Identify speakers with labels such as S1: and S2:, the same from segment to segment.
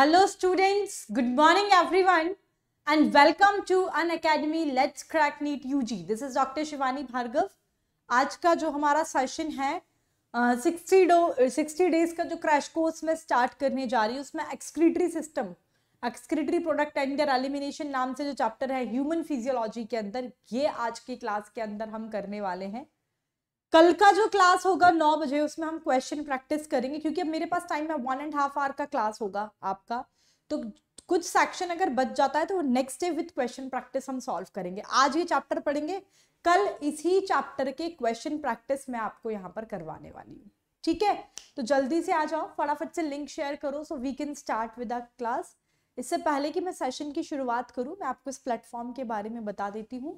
S1: Hello students good morning everyone and welcome to Unacademy let's crack NEET U G this is doctor Shivani Bhargav आज का जो हमारा session है sixty dough sixty days का जो crash course मैं start करने जा रही हूँ उसमें excretory system excretory product and their elimination नाम से जो चैप्टर है ह्यूमन फिजियोलॉजी के अंदर ये आज की क्लास के अंदर हम करने वाले हैं कल का जो क्लास होगा नौ बजे उसमें हम क्वेश्चन प्रैक्टिस करेंगे क्योंकि अब मेरे पास टाइम है वन एंड हाफ आवर का क्लास होगा आपका तो कुछ सेक्शन अगर बच जाता है तो next day with question practice हम सॉल्व करेंगे आज ये चैप्टर पढ़ेंगे कल इसी चैप्टर के क्वेश्चन प्रैक्टिस मैं आपको यहाँ पर करवाने वाली हूँ ठीक है तो जल्दी से आ जाओ फटाफट से लिंक शेयर करो so we can start with class इससे पहले कि मैं सेशन की शुरुआत करूं मैं आपको इस प्लेटफॉर्म के बारे में बता देती हूं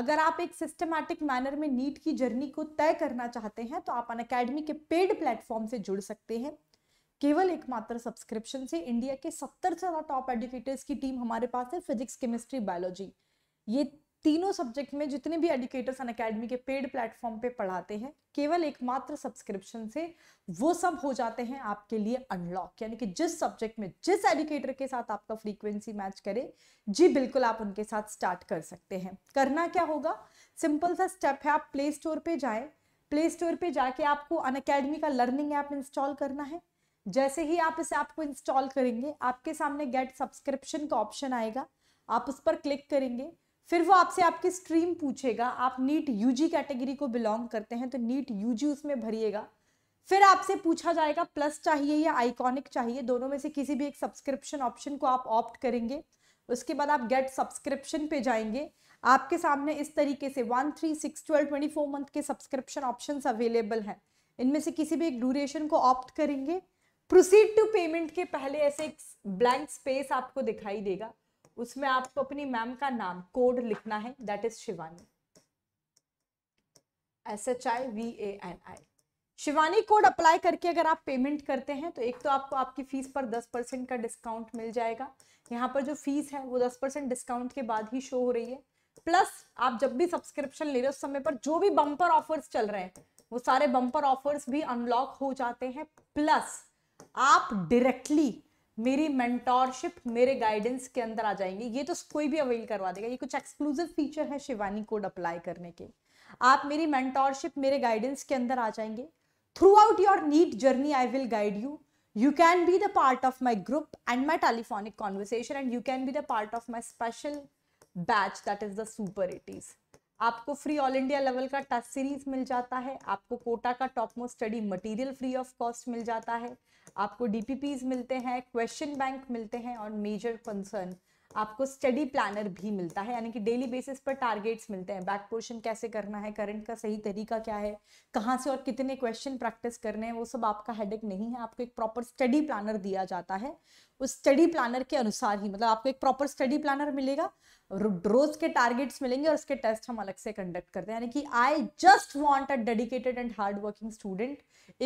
S1: अगर आप एक सिस्टमैटिक मैनर में नीट की जर्नी को तय करना चाहते हैं तो आप अन अकेडमी के पेड प्लेटफॉर्म से जुड़ सकते हैं केवल एकमात्र सब्सक्रिप्शन से इंडिया के सत्तर से ज़्यादा टॉप एडुकेटर्स की टीम हमारे पास है फिजिक्स केमिस्ट्री बायोलॉजी ये तीनों सब्जेक्ट में जितने भी एडुकेटर्स अन अकेडमी के पेड प्लेटफॉर्म पे पढ़ाते हैं केवल एकमात्र सब्सक्रिप्शन से वो सब हो जाते हैं आपके लिए अनलॉक यानी कि जिस सब्जेक्ट में जिस एडुकेटर के साथ आपका फ्रीक्वेंसी मैच करे जी बिल्कुल आप उनके साथ स्टार्ट कर सकते हैं करना क्या होगा सिंपल सा स्टेप है आप प्ले स्टोर पर जाए प्ले स्टोर पर जाके आपको अन अकेडमी का लर्निंग ऐप इंस्टॉल करना है जैसे ही आप इस ऐप को इंस्टॉल करेंगे आपके सामने गेट सब्सक्रिप्शन का ऑप्शन आएगा आप उस पर क्लिक करेंगे फिर वो आपसे आपकी स्ट्रीम पूछेगा आप नीट यूजी कैटेगरी को बिलोंग करते हैं तो नीट यूजी उसमें भरिएगा फिर आपसे पूछा जाएगा प्लस चाहिए या आइकॉनिक चाहिए दोनों में से किसी भी एक सब्सक्रिप्शन ऑप्शन को आप ऑप्ट करेंगे उसके बाद आप गेट सब्सक्रिप्शन पे जाएंगे आपके सामने इस तरीके से one three six twelve twenty four month के सब्सक्रिप्शन ऑप्शन अवेलेबल हैं इनमें से किसी भी एक ड्यूरेशन को ऑप्ट करेंगे प्रोसीड टू पेमेंट के पहले ऐसे एक ब्लैंक स्पेस आपको दिखाई देगा उसमें आपको अपनी मैम का नाम कोड लिखना है that is Shivani S H I V A N I Shivani code apply करके अगर आप पेमेंट करते हैं तो एक तो आपको आपकी फीस पर 10 परसेंट का डिस्काउंट मिल जाएगा यहाँ पर जो फीस है वो 10 परसेंट डिस्काउंट के बाद ही शो हो रही है प्लस आप जब भी सब्सक्रिप्शन ले रहे हो उस समय पर जो भी बम्पर ऑफर्स चल रहे हैं वो सारे बम्पर ऑफर्स भी अनलॉक हो जाते हैं प्लस आप डायरेक्टली मेरी मेंटोरशिप मेरे तो गाइडेंस के अंदर आ जाएंगे ये तो कोई भी अवेल करवा देगा ये कुछ एक्सक्लूसिव फीचर है शिवानी कोड अप्लाई करने के आप मेरी मेंटोरशिप मेरे गाइडेंस के अंदर आ जाएंगे throughout your NEET journey I will guide you you can be the part of my group and my telephonic conversation and you can be the of my special batch that is the super it is आपको free all India level का touch series मिल जाता है आपको कोटा का top most study material free of cost मिल जाता है आपको डीपीपीज मिलते हैं क्वेश्चन बैंक मिलते हैं और मेजर कंसर्न आपको स्टडी प्लानर भी मिलता है यानी कि डेली बेसिस पर टारगेट्स मिलते हैं बैक पोर्शन कैसे करना है करंट का सही तरीका क्या है कहाँ से और कितने क्वेश्चन प्रैक्टिस करने हैं वो सब आपका हेडेक नहीं है आपको एक प्रॉपर स्टडी प्लानर दिया जाता है उस स्टडी प्लानर के अनुसार ही मतलब आपको एक प्रॉपर स्टडी प्लानर मिलेगा रोज के टारगेट्स मिलेंगे और उसके टेस्ट हम अलग से कंडक्ट करते हैं यानी कि I just want a dedicated and hard working student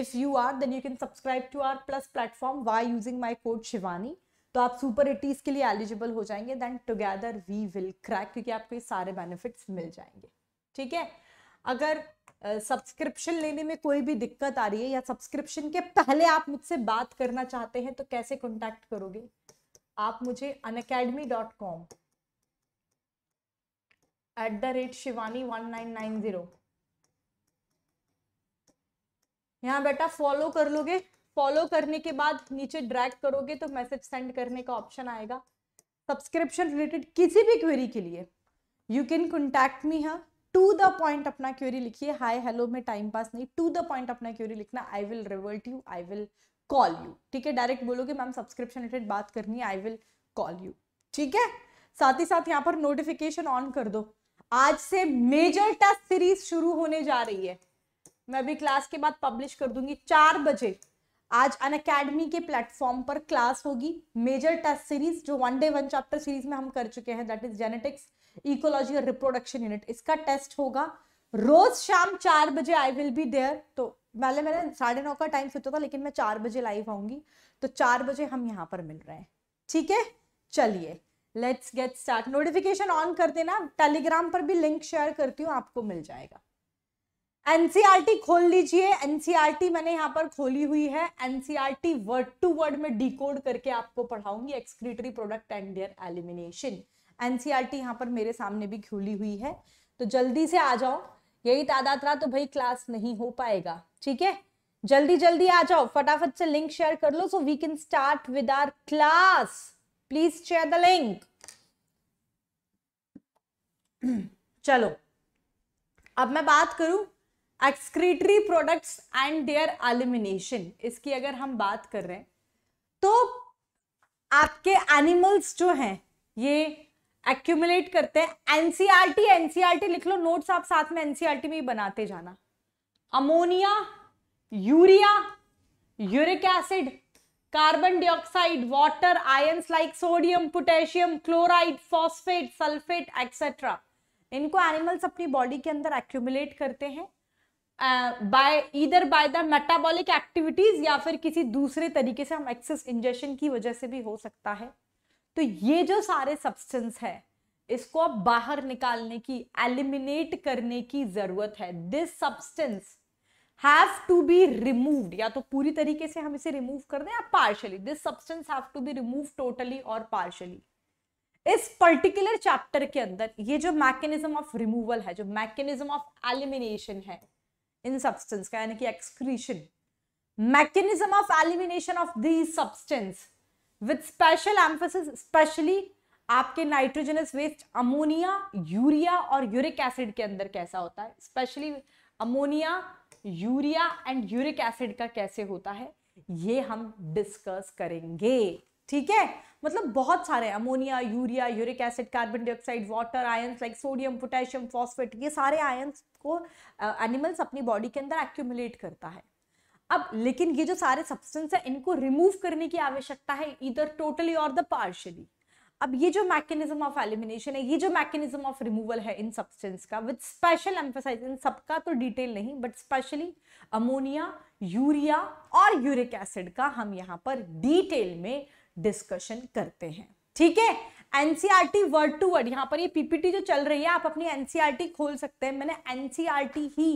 S1: if you are then you can subscribe to our plus platform by using my code Shivani तो आप सुपर एटीज के लिए एलिजिबल हो जाएंगे then together we will crack क्योंकि आपको ये सारे बेनिफिट्स मिल जाएंगे ठीक है अगर सब्सक्रिप्शन uh, लेने में कोई भी दिक्कत आ रही है या सब्सक्रिप्शन के पहले आप मुझसे बात करना चाहते हैं तो कैसे कॉन्टैक्ट करोगे आप मुझे Unacademy dot com at the rate Shivani one nine nine zero यहाँ बेटा फॉलो कर लोगे फॉलो करने के बाद नीचे ड्रैग करोगे तो मैसेज सेंड करने का ऑप्शन आएगा सब्सक्रिप्शन रिलेटेड किसी भी क्वेरी के लिए यू कैन कॉन्टैक्ट मी हाँ टू द पॉइंट अपना क्वेरी लिखिए हाय हेलो में टाइम पास नहीं टू द पॉइंट अपना क्वेरी लिखना I will revert you I will call you ठीक है डायरेक्ट बोलोगे मैम सब्सक्रिप्शन रिलेटेड बात करनी है आई विल कॉल यू ठीक है साथ ही साथ यहाँ पर नोटिफिकेशन ऑन कर दो आज से मेजर टेस्ट सीरीज शुरू होने जा रही है मैं भी क्लास के बाद पब्लिश कर दूंगी चार बजे आज अन अकेडमी के प्लेटफॉर्म पर क्लास होगी मेजर टेस्ट सीरीज जो one day one chapter series में हम कर चुके हैं दैट इज जेनेटिक्स इकोलॉजी और रिप्रोडक्शन यूनिट इसका टेस्ट होगा रोज शाम चार बजे आई विल बी देयर तो पहले मैंने साढ़े नौ का टाइम फिट था लेकिन मैं चार बजे लाइव आऊंगी तो चार बजे हम यहाँ पर मिल रहे हैं ठीक है चलिए let's get start notification on कर देना टेलीग्राम पर भी लिंक शेयर करती हूँ आपको मिल जाएगा एनसीआरटी खोल लीजिए एनसीआरटी मैंने यहाँ पर खोली हुई है एनसीआरटी वर्ड टू वर्ड में डिकोड करके आपको पढ़ाऊंगी excretory product and their elimination NCERT यहाँ पर मेरे सामने भी खुली हुई है तो जल्दी से आ जाओ यही तादाद रहा तो भाई क्लास नहीं हो पाएगा ठीक है जल्दी जल्दी आ जाओ फटाफट से लिंक शेयर कर लो so we can start with our class please share the link चलो अब मैं बात करूं excretory products and their elimination इसकी अगर हम बात कर रहे हैं तो आपके एनिमल्स जो हैं ये एक्यूमुलेट करते हैं एनसीआरटी एनसीआरटी e e लिख लो नोट्स आप साथ में एनसीआरटी e में ही बनाते जाना ammonia urea uric acid carbon dioxide water ions like sodium potassium chloride phosphate sulphate etcetera इनको एनिमल्स अपनी बॉडी के अंदर एक्यूमुलेट करते हैं बाय इधर बाय द मेटाबॉलिक एक्टिविटीज या फिर किसी दूसरे तरीके से हम एक्सेस इंजेशन की वजह से भी हो सकता है तो ये जो सारे सब्सटेंस है इसको आप बाहर निकालने की एलिमिनेट करने की जरूरत है this substance have to be removed या तो पूरी तरीके से हम इसे रिमूव कर दें या partially this substance have to be remove totally और पार्शली इस पर्टिकुलर चैप्टर के अंदर ये जो मैकेनिज्म ऑफ रिमूवल है जो मैकेनिज्म ऑफ एलिमिनेशन है इन सब्सटेंस का यानी कि excretion mechanism of elimination of these substance with special emphasis specially आपके नाइट्रोजनस वेस्ट अमोनिया यूरिया और यूरिक एसिड के अंदर कैसा होता है specially ammonia urea and uric acid का कैसे होता है ये हम डिस्कस करेंगे ठीक है मतलब बहुत सारे ammonia urea uric acid carbon dioxide water ions like sodium potassium phosphate ये सारे आयंस को एनिमल्स अपनी बॉडी के अंदर एक्यूमुलेट करता है अब लेकिन ये जो सारे सब्सटेंस है इनको रिमूव करने की आवश्यकता है इधर टोटली और द पार्शली अब ये जो मैकेनिज्म ऑफ एलिमिनेशन है ये जो मैकेनिज्म ऑफ रिमूवल है इन सब्सटेंस का विद स्पेशल एम्फोसाइज इन सबका तो डिटेल नहीं बट स्पेशली अमोनिया यूरिया और यूरिक एसिड का हम यहाँ पर डिटेल में डिस्कशन करते हैं ठीक है एनसीईआरटी वर्ड टू वर्ड यहाँ पर ये पीपीटी जो चल रही है आप अपनी एनसीईआरटी खोल सकते हैं मैंने एनसीईआरटी ही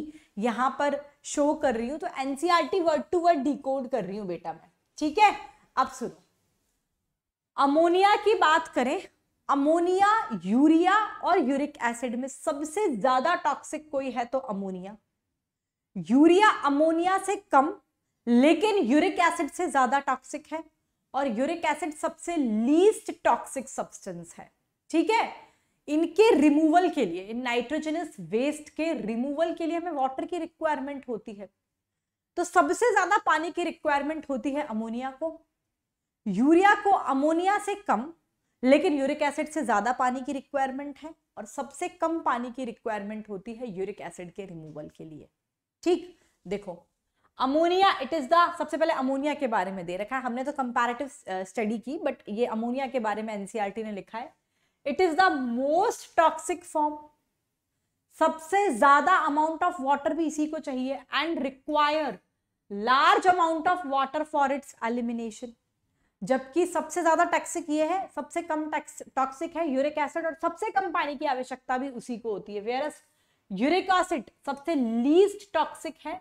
S1: यहाँ पर शो कर रही हूँ तो NCERT word to word decode कर रही हूँ बेटा मैं ठीक है अब सुनो अमोनिया की बात करें अमोनिया यूरिया और यूरिक एसिड में सबसे ज्यादा टॉक्सिक कोई है तो अमोनिया यूरिया अमोनिया से कम लेकिन यूरिक एसिड से ज्यादा टॉक्सिक है और यूरिक एसिड सबसे लीस्ट टॉक्सिक सब्सटेंस है ठीक है इनके रिमूवल के लिए इन नाइट्रोजनस वेस्ट के रिमूवल के लिए हमें वाटर की रिक्वायरमेंट होती है तो सबसे ज्यादा पानी की रिक्वायरमेंट होती है अमोनिया को यूरिया को अमोनिया से कम लेकिन यूरिक एसिड से ज्यादा पानी की रिक्वायरमेंट है और सबसे कम पानी की रिक्वायरमेंट होती है यूरिक एसिड के रिमूवल के लिए ठीक देखो अमोनिया इट इज़ द सबसे पहले अमोनिया के बारे में दे रखा है हमने तो कंपैरेटिव स्टडी uh, की बट ये अमोनिया के बारे में एनसीआरटी e ने लिखा है it is the most toxic form सबसे ज़्यादा अमाउंट ऑफ वाटर भी इसी को चाहिए and require large amount of water for its elimination जबकि सबसे ज्यादा टॉक्सिक ये है सबसे कम टॉक्सिक है यूरिक एसिड और सबसे कम पानी की आवश्यकता भी उसी को होती है वेयर यूरिक एसिड सबसे लीस्ट टॉक्सिक है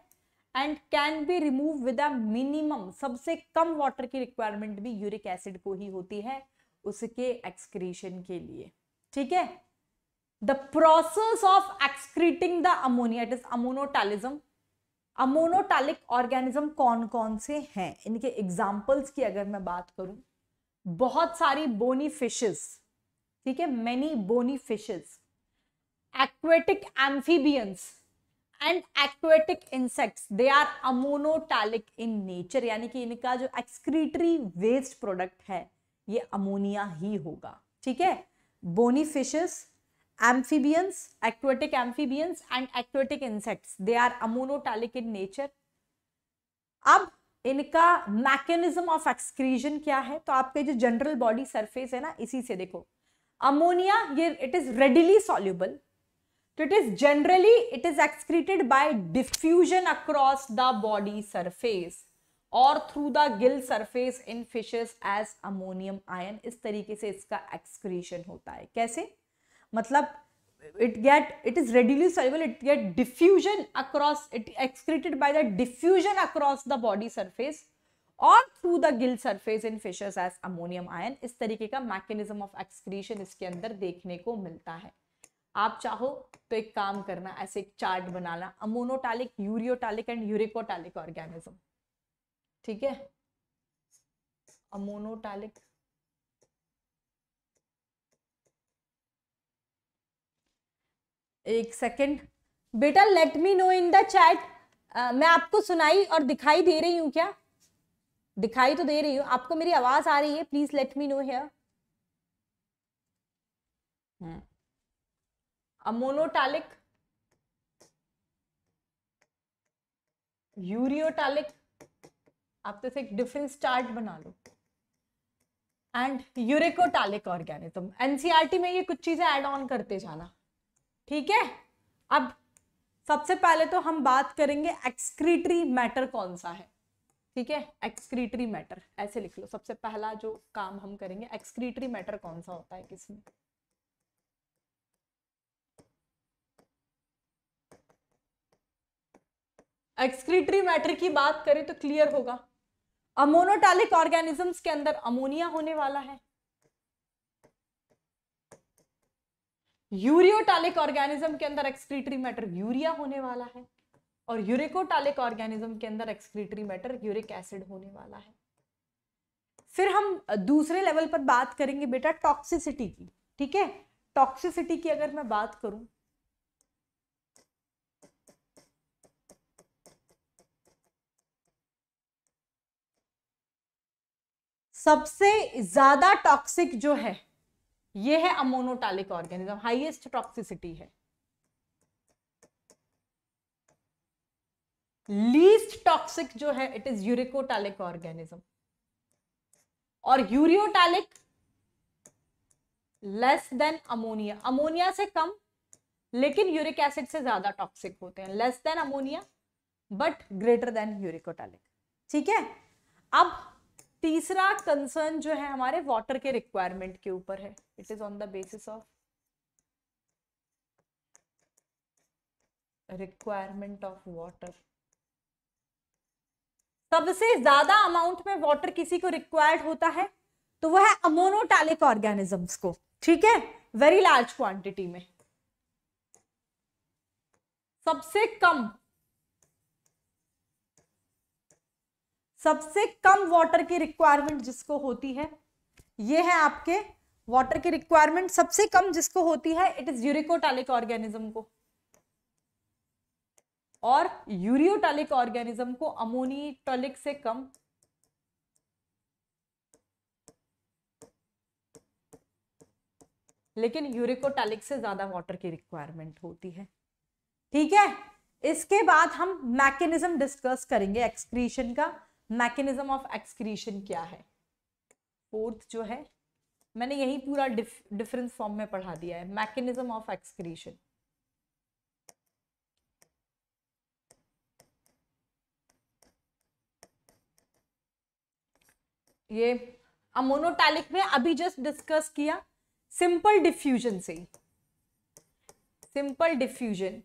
S1: and can be remove with a minimum सबसे कम वाटर की रिक्वायरमेंट भी यूरिक एसिड को ही होती है उसके एक्सक्रीशन के लिए ठीक है the process of excreting the ammonia it is ammonotelism ammonotelic organism कौन कौन से हैं इनके एग्जाम्पल्स की अगर मैं बात करूं बहुत सारी बोनी फिशेस ठीक है many bony fishes aquatic amphibians and aquatic insects they are ammonotelic in nature यानी कि इनका जो एक्सक्रीटरी वेस्ट प्रोडक्ट है ये अमोनिया ही होगा ठीक है bony fishes amphibians aquatic amphibians and aquatic insect they are ammonotelic in nature अब इनका मैकेनिज्म ऑफ एक्सक्रीजन क्या है तो आपके जो जनरल बॉडी सरफेस है ना इसी से देखो अमोनिया ये इट इज रेडिली सॉल्यूबल तो it is generally it is excreted by diffusion across the body surface और through the gill surface in fishes as ammonium ion इस तरीके से इसका एक्सक्रीशन होता है कैसे मतलब it get it is readily soluble it get diffusion across it excreted by the diffusion across the body surface और through the gill surface in fishes as ammonium ion इस तरीके का मैकेनिज्म ऑफ एक्सक्रीशन इसके अंदर देखने को मिलता है आप चाहो तो एक काम करना ऐसे एक चार्ट बनाना ammonotelic ureotelic and uricotelic organism ठीक है अमोनोटालिक एक सेकेंड बेटा let me know in the chat मैं आपको सुनाई और दिखाई दे रही हूं क्या दिखाई तो दे रही हूं आपको मेरी आवाज आ रही है please let me know here ammonotelic ureotelic आप तो एक डिफरेंट स्टार्ट बना लो एंड यूरिकोटालिक ऑर्गेनिज्म एनसीईआरटी में ये कुछ चीजें ऐड ऑन करते जाना ठीक है अब सबसे पहले तो हम बात करेंगे एक्सक्रीटरी मैटर कौन सा है ठीक है एक्सक्रीटरी मैटर ऐसे लिख लो सबसे पहला जो काम हम करेंगे एक्सक्रीटरी मैटर कौन सा होता है किसमें एक्सक्रीटरी मैटर की बात करें तो क्लियर होगा अमोनोटालिक ऑर्गेनिजम्स के अंदर अमोनिया होने वाला है यूरियोटालिक ऑर्गेनिज्म के अंदर एक्सक्रीटरी मैटर यूरिया होने वाला है और यूरिकोटालिक ऑर्गेनिज्म के अंदर एक्सक्रीटरी मैटर यूरिक एसिड होने वाला है फिर हम दूसरे लेवल पर बात करेंगे बेटा टॉक्सिसिटी की ठीक है टॉक्सिसिटी की अगर मैं बात करूं सबसे ज्यादा टॉक्सिक जो है ये है अमोनोटालिक ऑर्गेनिज्म हाईएस्ट टॉक्सिसिटी है लीस्ट टॉक्सिक जो है इट इज यूरिकोटालिक ऑर्गेनिज्म और ureotelic less than ammonia ammonia से कम लेकिन यूरिक एसिड से ज्यादा टॉक्सिक होते हैं less than ammonia but greater than uricotelic ठीक है अब तीसरा कंसर्न जो है हमारे वाटर के रिक्वायरमेंट के ऊपर है it is on the basis of requirement of water सबसे ज्यादा अमाउंट में वाटर किसी को रिक्वायर्ड होता है तो वह है अमोनोटैलिक ऑर्गेनिजम्स को ठीक है वेरी लार्ज क्वांटिटी में सबसे कम सबसे कम वाटर की रिक्वायरमेंट जिसको होती है ये है आपके वाटर की रिक्वायरमेंट सबसे कम जिसको होती है इट इज यूरिकोटालिक ऑर्गेनिज्म को और यूरियोटालिक ऑर्गेनिज्म को अमोनीटोलिक से कम लेकिन यूरिकोटालिक से ज्यादा वाटर की रिक्वायरमेंट होती है ठीक है इसके बाद हम मैकेनिज्म डिस्कस करेंगे एक्सक्रीशन का मैकेनिज्म ऑफ एक्सक्रीशन क्या है फोर्थ जो है मैंने यही पूरा डिफरेंस फॉर्म में पढ़ा दिया है मैकेनिज्म ऑफ एक्सक्रीशन ये अमोनोटैलिक में अभी जस्ट डिस्कस किया सिंपल डिफ्यूजन से simple diffusion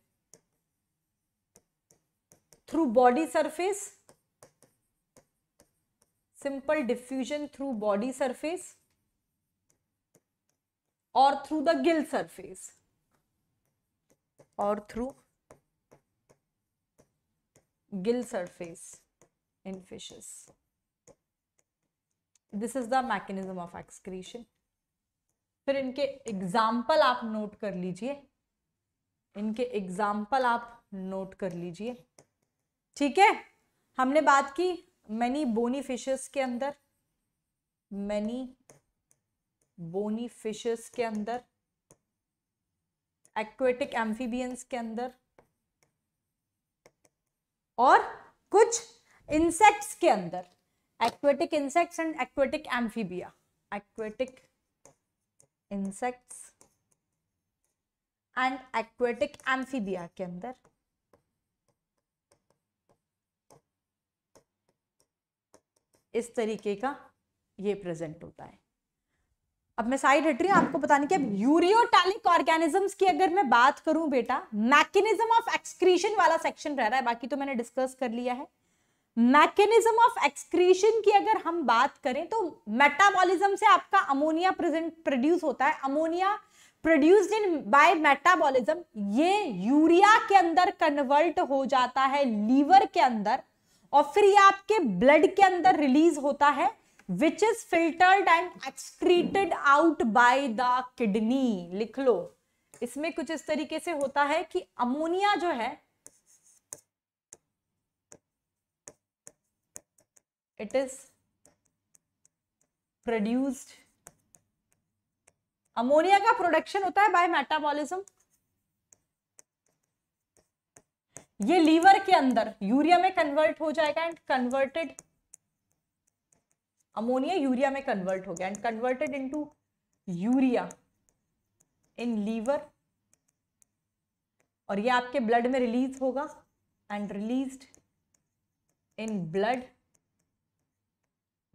S1: through body surface simple diffusion through body surface और थ्रू द गिल सरफेस और through gill surface in fishes this is the mechanism of excretion फिर इनके example आप note कर लीजिए इनके एग्जाम्पल आप नोट कर लीजिए ठीक है हमने बात की मैनी बोनी फिशेस के अंदर मैनी बोनी फिशेस के अंदर एक्वेटिक एम्फीबियंस के अंदर और कुछ इंसेक्ट्स के अंदर aquatic insects and aquatic amphibia aquatic insects and aquatic amphibia के अंदर इस तरीके का ये प्रेजेंट होता है अब मैं साइड हट रही हूं आपको बताने की अब यूरियोटैलिक ऑर्गेनिजम्स की अगर मैं बात करूं बेटा मैकेनिज्म ऑफ एक्सक्रीशन वाला सेक्शन रह रहा है बाकी तो मैंने डिस्कस कर लिया है मैकेनिज्म ऑफ एक्सक्रीशन की अगर हम बात करें तो मेटाबॉलिज्म से आपका अमोनिया प्रेजेंट प्रोड्यूस होता है ammonia produce in by metabolism ये यूरिया के अंदर कन्वर्ट हो जाता है लीवर के अंदर और फिर ये आपके ब्लड के अंदर रिलीज होता है which is filtered and excreted out by the kidney लिख लो इसमें कुछ इस तरीके से होता है कि अमोनिया जो है इट इज प्रोड्यूस्ड अमोनिया का प्रोडक्शन होता है बाय मेटाबॉलिज्म ये लीवर के अंदर यूरिया में कन्वर्ट हो जाएगा एंड कन्वर्टेड अमोनिया यूरिया में कन्वर्ट हो गया and converted into urea in liver और ये आपके ब्लड में रिलीज होगा and released in blood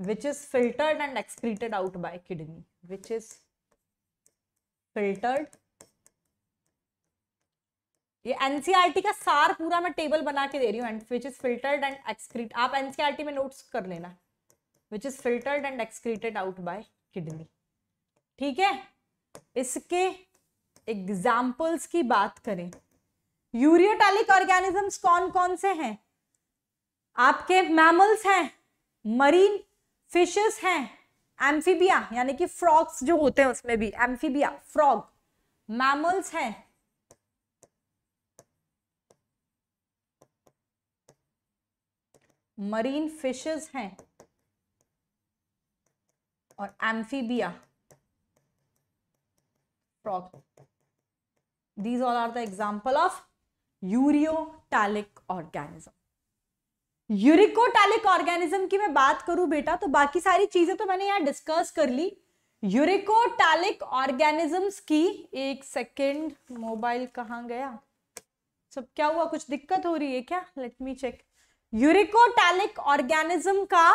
S1: which is filtered and excreted out by kidney which is filtered ये एनसीआरटी e का सार पूरा मैं टेबल बना के दे रही हूँ and which is filtered and excrete आप एनसीआरटी e में नोट्स कर लेना which is filtered and excreted out by kidney ठीक है इसके एग्जाम्पल्स की बात करें यूरियोटैलिक ऑर्गेनिजम्स कौन कौन से हैं आपके मैमल्स हैं मरीन फिशेस हैं एम्फीबिया यानी कि फ्रॉग्स जो होते हैं उसमें भी एम्फीबिया फ्रॉग मैमल्स हैं मरीन फिशेस हैं और amphibia frog. These all are the example of ureotelic organism uricotelic organism की मैं बात करूं बेटा तो बाकी सारी चीजें तो मैंने यहां डिस्कस कर ली यूरिकोटैलिक ऑर्गेनिजम्स की एक सेकेंड मोबाइल कहाँ गया सब क्या हुआ कुछ दिक्कत हो रही है क्या let me check uricotelic organism का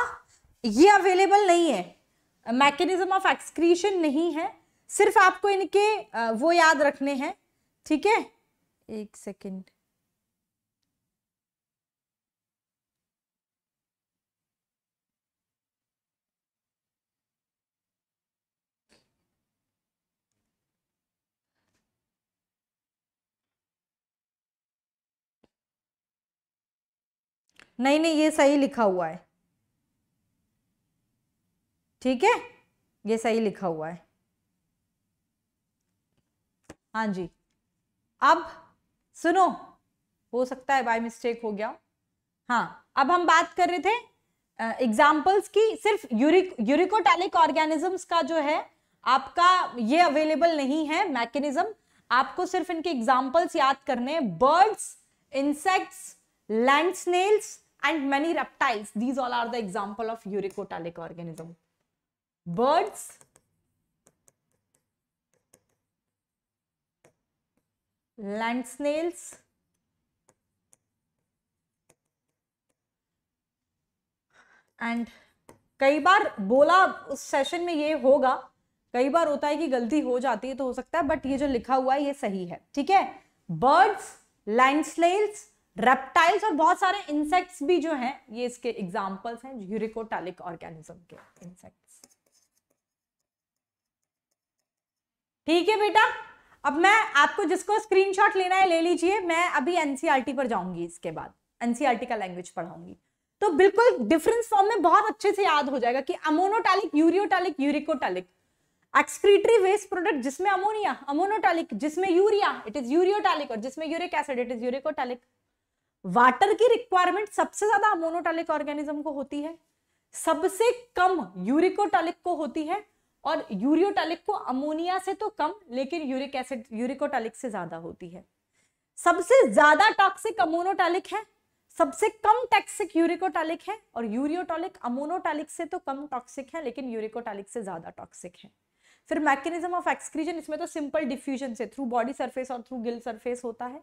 S1: ये अवेलेबल नहीं है मैकेनिज्म ऑफ एक्सक्रीशन नहीं है सिर्फ आपको इनके वो याद रखने हैं ठीक है एक सेकेंड नहीं नहीं ये सही लिखा हुआ है ठीक है ये सही लिखा हुआ है हाँ जी अब सुनो हो सकता है बाय मिस्टेक हो गया हाँ अब हम बात कर रहे थे एग्जाम्पल्स की सिर्फ यूरिक यूरिकोटैलिक ऑर्गेनिजम्स का जो है आपका ये अवेलेबल नहीं है मैकेनिज्म आपको सिर्फ इनके एग्जाम्पल्स याद करने हैं birds insects land snails and many reptiles. These all are the example of eurycotalic organism. Birds, land snails, and कई बार बोला उस सेशन में ये होगा कई बार होता है कि गलती हो जाती है तो हो सकता है बट ये जो लिखा हुआ है ये सही है ठीक है बर्ड्स लैंड स्लेल्स रेप्टाइल्स और बहुत सारे इंसेक्ट्स भी जो हैं ये इसके एग्जाम्पल्स हैं यूरिकोटालिक ऑर्गेनिज्म के इंसेक्ट्स ठीक है बेटा अब मैं आपको जिसको स्क्रीनशॉट लेना है ले लीजिए मैं अभी एनसीईआरटी e पर जाऊंगी इसके बाद एनसीईआरटी e का लैंग्वेज पढ़ाऊंगी तो बिल्कुल डिफरेंस फॉर्म में बहुत अच्छे से याद हो जाएगा कि ammonotelic ureotelic uricotelic excretory waste product जिसमें अमोनिया अमोनोटालिक जिसमें यूरिया इट इज यूरियोटैलिक और जिसमें uric acid it is uricotelic water की रिक्वायरमेंट सबसे ज्यादा अमोनोटालिक ऑर्गेनिज्म को होती है सबसे कम यूरिकोटालिक को होती है और यूरियोटालिक को अमोनिया से तो कम लेकिन यूरिक एसिड यूरिकोटालिक से ज्यादा होती है सबसे ज्यादा टॉक्सिक अमोनोटालिक है सबसे कम टॉक्सिक यूरिकोटालिक है और यूरियोटॉलिक अमोनोटालिक से तो कम टॉक्सिक है लेकिन यूरिकोटालिक से ज्यादा टॉक्सिक है फिर मैकेनिज्म ऑफ एक्सक्रीजन इसमें तो सिंपल डिफ्यूजन से थ्रू बॉडी सरफेस और थ्रू गिल सरफेस होता है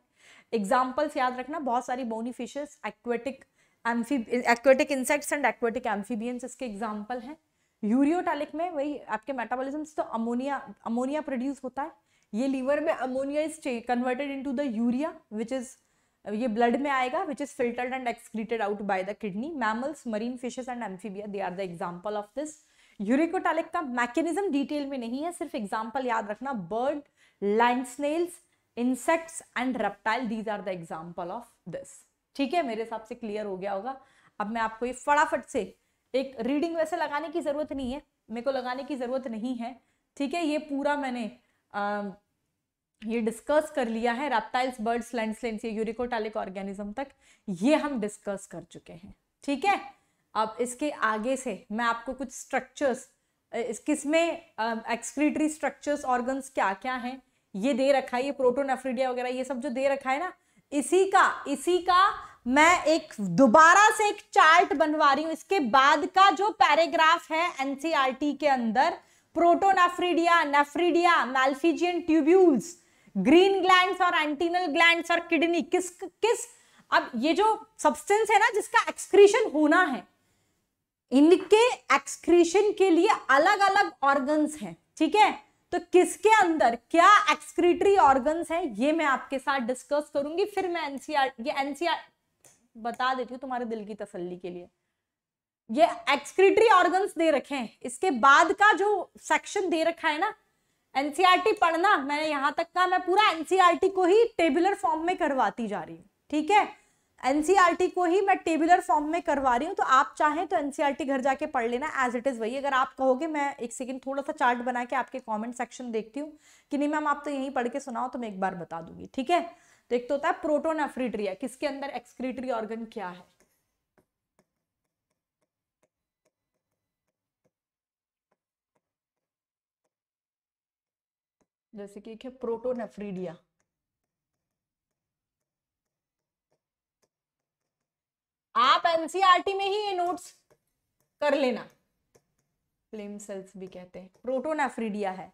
S1: एग्जाम्पल्स याद रखना बहुत सारी bony fishes aquatic aquatic insects and aquatic amphibians इसके एग्जाम्पल हैं यूरियोटैलिक में वही आपके मेटाबॉलिज्म तो अमोनिया अमोनिया प्रोड्यूस होता है ये लीवर में ammonia is converted into the urea which is ये ब्लड में आएगा which is filtered and excreted out by the kidney mammals marine fishes and amphibia they are the example of this uricotelic का mechanism detail में नहीं है सिर्फ example याद रखना bird land snails insects and reptile these are the example of this ठीक है मेरे हिसाब से क्लियर हो गया होगा अब मैं आपको ये फटाफट से एक रीडिंग वैसे लगाने की ज़रूरत नहीं है मेरे को लगाने की ज़रूरत नहीं है ठीक है ये पूरा मैंने आ, ये डिस्कस कर लिया है रेप्टाइल्स बर्ड्स लैंडस्लेन ये यूरिकोटालिक ऑर्गेनिज्म तक ये हम डिस्कस कर चुके हैं ठीक है अब इसके आगे से मैं आपको कुछ स्ट्रक्चर्स किस में एक्सक्रीटरी स्ट्रक्चर्स ऑर्गन्स क्या क्या हैं ये दे रखा है ये प्रोटोनेफ्रिडिया वगैरह ये सब जो दे रखा है ना इसी का इसी का मैं एक दोबारा से एक चार्ट बनवा रही हूँ इसके बाद का जो पैराग्राफ है एनसीईआरटी e के अंदर protonephridia nephridia Malpighian tubules green gland और एंटीनल ग्लैंड और किडनी किस किस अब ये जो सब्सटेंस है ना जिसका एक्सक्रीशन होना है इनके एक्सक्रीशन के लिए अलग अलग ऑर्गन्स हैं ठीक है तो किसके अंदर क्या एक्सक्रीटरी ऑर्गन्स हैं ये मैं आपके साथ डिस्कस करूंगी फिर मैं एनसीआर ये एनसीआर बता देती हूँ तुम्हारे दिल की तसल्ली के लिए ये एक्सक्रीटरी ऑर्गन्स दे रखे हैं इसके बाद का जो सेक्शन दे रखा है ना एनसीआरटी पढ़ना मैंने यहां तक का मैं पूरा एनसीआरटी को ही टेबुलर फॉर्म में करवाती जा रही हूँ ठीक है एनसीआर को ही मैं टेबुलर फॉर्म में करवा रही हूँ तो आप चाहें तो एनसीआर घर जाके पढ़ लेना एज इट इज़ वही अगर आप कहोगे मैं एक सेकंड थोड़ा सा चार्ट बना के आपके कमेंट सेक्शन देखती हूँ कि नहीं मैम आप तो यहीं पढ़ के सुनाओ तो मैं एक बार बता दूंगी ठीक है तो एक तो होता है प्रोटोनेफ्रिट्रिया किसके अंदर एक्सक्रीटरी ऑर्गन क्या है जैसे कि प्रोटोनेफ्रीडिया आप एनसीआरटी e में ही ये नोट्स कर लेना फ्लेम सेल्स भी कहते हैं प्रोटोनेफ्रीडिया है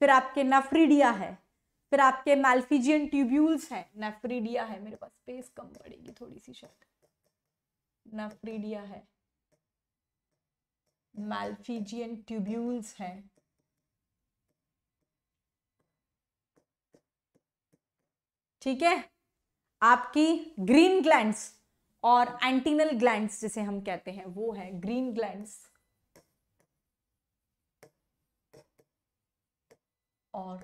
S1: फिर आपके नेफ्रीडिया है फिर आपके मेल्फिजियन ट्यूब्यूल्स है नेफ्रीडिया है मेरे पास स्पेस कम पड़ेगी थोड़ी सी शायद नेफ्रीडिया है मेल्फिजियन ट्यूब्यूल्स है ठीक है आपकी ग्रीन ग्लैंड्स और एंटीनल ग्लैंड जिसे हम कहते हैं वो है ग्रीन ग्लैंड और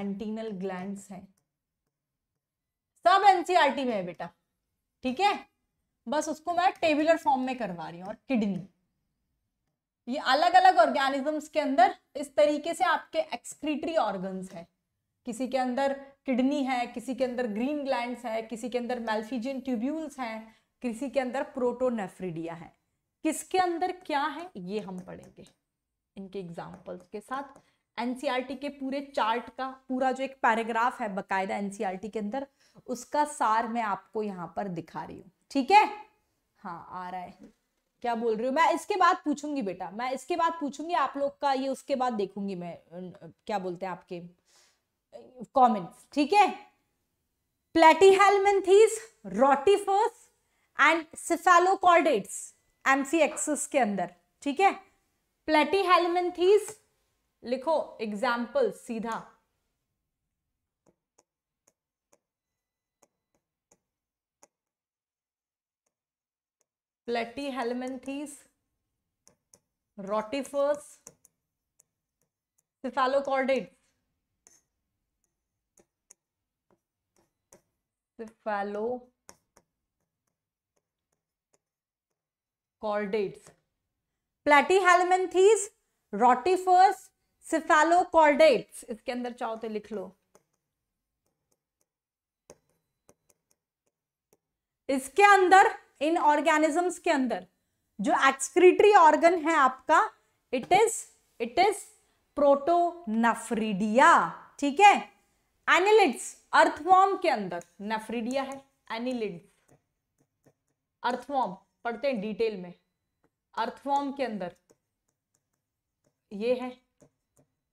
S1: एंटीनल ग्लैंड हैं सब एनसीआरटी e में है बेटा ठीक है बस उसको मैं टेबुलर फॉर्म में करवा रही हूँ और किडनी ये अलग अलग ऑर्गेनिजम्स के अंदर इस तरीके से आपके एक्सक्रीटरी ऑर्गन्स है किसी के अंदर किडनी है किसी के अंदर ग्रीन ग्लैंड है किसी के अंदर मेल्फीजियन ट्यूब्यूल्स हैं किसी के अंदर प्रोटोनेफ्रीडिया है किसके अंदर क्या है ये हम पढ़ेंगे इनके एग्जाम्पल्स के साथ एनसीईआरटी e के पूरे चार्ट का पूरा जो एक पैराग्राफ है बकायदा एनसीईआरटी e के अंदर उसका सार मैं आपको यहाँ पर दिखा रही हूँ ठीक है हाँ आ रहा है क्या बोल रही हूँ मैं इसके बाद पूछूंगी बेटा मैं इसके बाद पूछूंगी आप लोग का ये उसके बाद देखूंगी मैं क्या बोलते हैं आपके कॉमन ठीक है platyhelminthes rotifers and cephalochordates amphioxus के अंदर ठीक है प्लेटीहेलमेंथीज लिखो एग्जाम्पल सीधा platyhelminthes rotifers cephalochordate cephalo cephalochordates platyhelminthes rotifers cephalochordates इसके अंदर चाहो तो लिख लो इसके अंदर इन ऑर्गेनिजम्स के अंदर जो एक्सक्रीटरी ऑर्गन है आपका it is it is protonephridia ठीक है एनिलिट्स अर्थवॉर्म के अंदर नेफ्रिडिया है एनिलिड अर्थवॉर्म पढ़ते हैं डिटेल में अर्थवॉर्म के अंदर ये है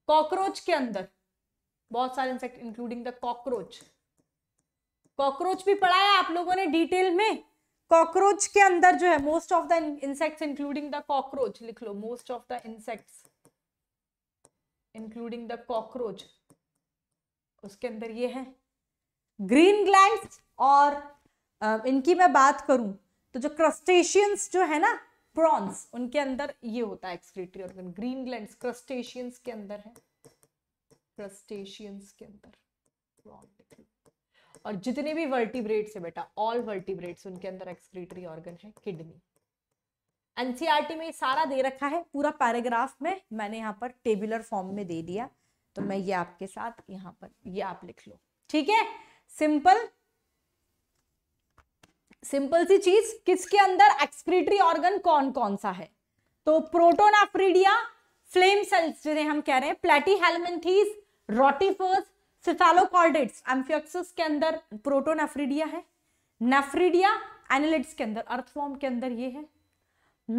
S1: कॉकरोच के अंदर बहुत सारे insect including the cockroach cockroach भी पढ़ाया आप लोगों ने डिटेल में कॉकरोच के अंदर जो है most of the insects including the cockroach लिख लो most of the insects including the cockroach उसके अंदर ये है ग्रीन ग्लैंड और इनकी मैं बात करूं तो जो क्रस्टेशियंस जो है ना प्रॉन्स उनके अंदर ये होता है excretory organ green gland crustaceans के अंदर है क्रस्टेशियंस के अंदर और जितने भी वर्टिब्रेट्स है बेटा ऑल वर्टिब्रेट्स उनके अंदर एक्सक्रीटरी ऑर्गन है किडनी एनसीआरटी e में सारा दे रखा है पूरा पैराग्राफ में मैंने यहाँ पर टेबुलर फॉर्म में दे दिया तो मैं ये आपके साथ यहाँ पर ये आप लिख लो ठीक है सिंपल सिंपल सी चीज किसके अंदर एक्सक्रीटरी ऑर्गन कौन कौन सा है तो प्रोटोनाफ्रीडिया फ्लेम सेल्स जिन्हें हम कह रहे हैं हेलमेंथीज रोटिफर्स सिथालोकॉर्डेट्स एम्फियक्सिस के अंदर प्रोटोनेफ्रीडिया है नेफ्रीडिया एनिलिड्स के अंदर अर्थफॉर्म के अंदर ये है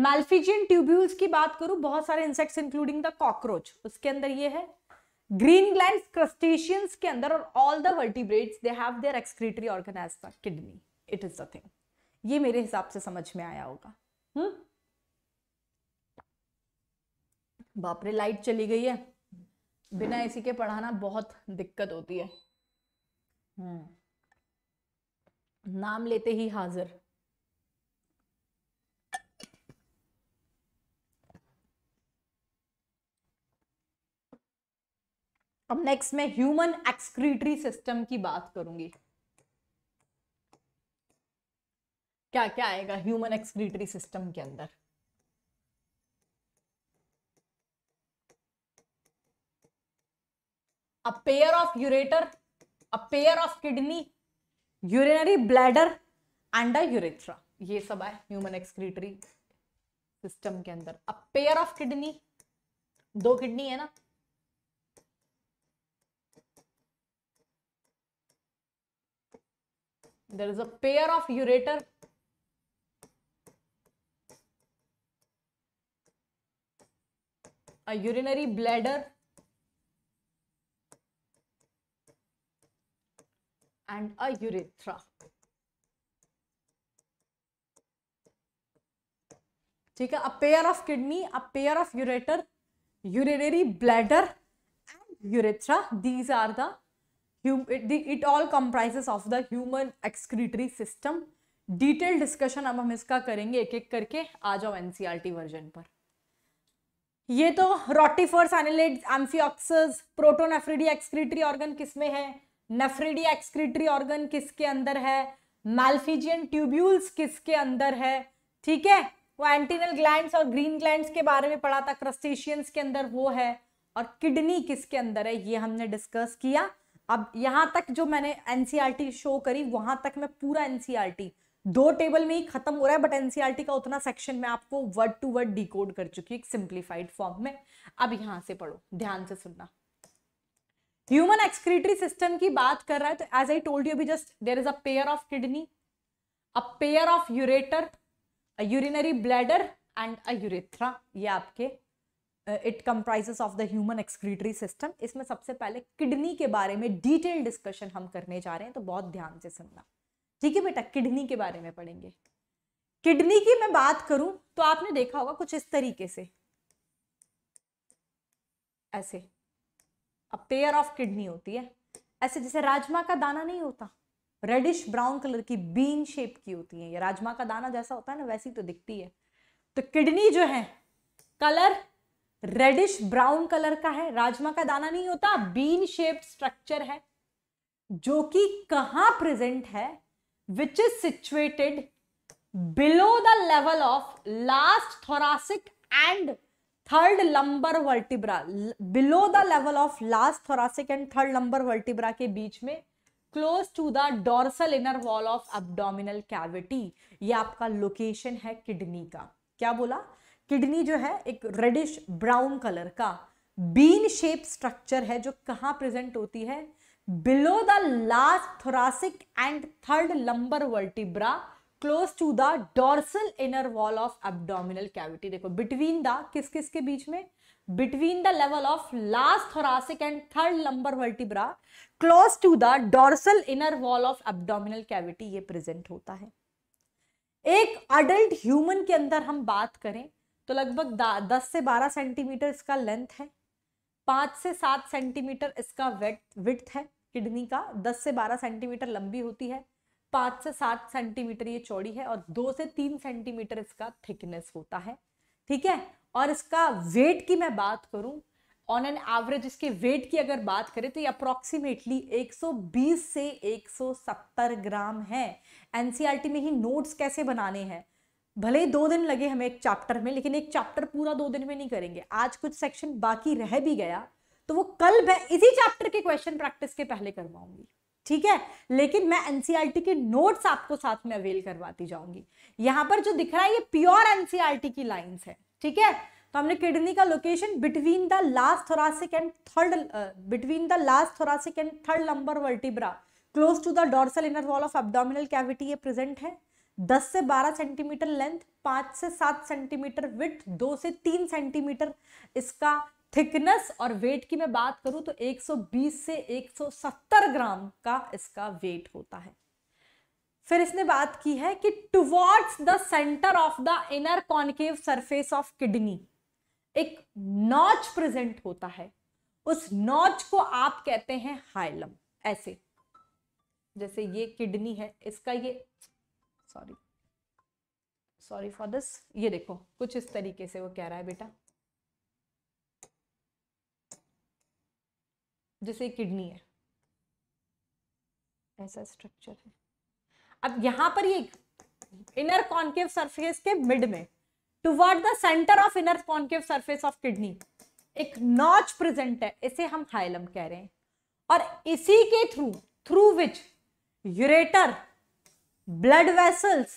S1: मेल्फिजियन ट्यूब्यूल्स की बात करूं बहुत सारे इंसेक्ट्स इंक्लूडिंग द कॉकरोच उसके अंदर ये है ग्रीन ग्लैंड क्रस्टेशियंस के अंदर और all the vertebrates they have their excretory organ as the kidney it is the thing ये मेरे हिसाब से समझ में आया होगा हम्म बापरे लाइट चली गई है बिना एसी के पढ़ाना बहुत दिक्कत होती है हम्म नाम लेते ही हाजिर अब नेक्स्ट मैं ह्यूमन एक्सक्रीटरी सिस्टम की बात करूंगी क्या क्या आएगा ह्यूमन एक्सक्रीटरी सिस्टम के अंदर a pair of ureter a pair of kidney urinary bladder and a urethra ये सब आए ह्यूमन एक्सक्रीटरी सिस्टम के अंदर अ पेयर ऑफ किडनी दो किडनी है ना there is a pair of ureter a urinary bladder and a urethra ठीक है a pair of kidney a pair of ureter urinary bladder and urethra these are the it all comprises of the human excretory system detail discussion अब हम इसका करेंगे एक एक करके आ जाओ एनसीआर वर्जन पर ये तो rotifers annelid amphioxus protonephridia excretory organ किसमें है नेफ्रिडी एक्सक्रीटरी ऑर्गन किसके अंदर है मैल्फीजियन ट्यूब्यूल्स किसके अंदर है ठीक है वो एंटीनल ग्लैंड्स और ग्रीन ग्लैंड्स के बारे में पढ़ा था क्रस्टेशियंस के अंदर वो है और किडनी किसके अंदर है ये हमने डिस्कस किया अब यहां तक जो मैंने एनसीईआरटी शो e करी वहां तक मैं पूरा एनसीईआरटी e दो टेबल में ही खत्म हो रहा है बट एनसीईआरटी e का उतना सेक्शन में आपको वर्ड टू वर्ड डिकोड कर चुकी हूँ एक सिंप्लीफाइड फॉर्म में अब यहां से पढ़ो ध्यान से सुनना ह्यूमन एक्सक्रीटरी सिस्टम की बात कर रहा है तो एज आई टोल्ड यू अभी just there is a pair of kidney a pair of ureter urinary bladder and a urethra ये आपके it comprises of the human excretory system इसमें सबसे पहले किडनी के बारे में डिटेल डिस्कशन हम करने जा रहे हैं तो बहुत ध्यान से सुनना ठीक है बेटा किडनी के बारे में पढ़ेंगे किडनी की मैं बात करूं तो आपने देखा होगा कुछ इस तरीके से ऐसे अ पेयर ऑफ किडनी होती है ऐसे जैसे राजमा का दाना नहीं होता रेडिश ब्राउन कलर की बीन शेप की होती है ये राजमा का दाना जैसा होता है ना वैसी तो दिखती है तो किडनी जो है कलर रेडिश ब्राउन कलर का है राजमा का दाना नहीं होता बीन शेप्ड स्ट्रक्चर है जो कि कहा प्रेजेंट है which is situated below the level of last thoracic and third lumbar vertebra below the level of last thoracic and third lumbar vertebra के बीच में close to the dorsal inner wall of abdominal cavity ये आपका location है kidney का क्या बोला kidney जो है एक रेडिश ब्राउन कलर का बीन शेप स्ट्रक्चर है जो कहाँ प्रेजेंट होती है below the last thoracic and third lumbar vertebra close to the dorsal inner wall of abdominal cavity देखो बिटवीन द किस किस के बीच में between the level of last thoracic and third lumbar vertebra close to the dorsal inner wall of abdominal cavity ये present होता है एक अडल्ट ह्यूमन के अंदर हम बात करें तो लगभग दस से बारह सेंटीमीटर इसका लेंथ है पाँच से सात सेंटीमीटर इसका वेट विथ है किडनी का दस से बारह सेंटीमीटर लंबी होती है पाँच से सात सेंटीमीटर ये चौड़ी है और दो से तीन सेंटीमीटर इसका थिकनेस होता है ठीक है और इसका वेट की मैं बात करूं ऑन एन एवरेज इसके वेट की अगर बात करें तो ये अप्रोक्सीमेटली 120 से 170 ग्राम है एनसीआरटी e में ही नोट्स कैसे बनाने हैं भले ही दो दिन लगे हमें एक चैप्टर में लेकिन एक चैप्टर पूरा दो दिन में नहीं करेंगे आज कुछ सेक्शन बाकी रह भी गया तो वो कल मैं इसी चैप्टर के क्वेश्चन प्रैक्टिस के पहले करवाऊंगी ठीक है लेकिन मैं एनसीईआरटी e के नोट्स आपको साथ में अवेल करवाती जाऊंगी यहाँ पर जो दिख रहा है ये प्योर एनसीईआरटी e की लाइंस है ठीक है तो हमने किडनी का location between the last thoracic and third between the last thoracic and third lumbar vertebra close to the dorsal inner wall of abdominal cavity ये प्रेजेंट है दस से बारह सेंटीमीटर लेंथ पांच से सात सेंटीमीटर विथ दो से तीन सेंटीमीटर इसका थिकनेस और वेट की मैं बात करूं तो 120 से 170 ग्राम का इसका वेट होता है फिर इसने बात की है कि towards the centre of the inner concave surface of kidney एक नॉच प्रेजेंट होता है उस नॉच को आप कहते हैं हाइलम ऐसे जैसे ये किडनी है इसका ये सॉरी सॉरी फॉर दिस ये देखो कुछ इस तरीके से वो कह रहा है बेटा जैसे किडनी है ऐसा स्ट्रक्चर है अब यहां पर ये इनर कॉन्केव सरफेस के मिड में toward the centre of inner concave surface of kidney एक नॉच प्रेजेंट है इसे हम हाइलम कह रहे हैं और इसी के through through which ureter blood vessels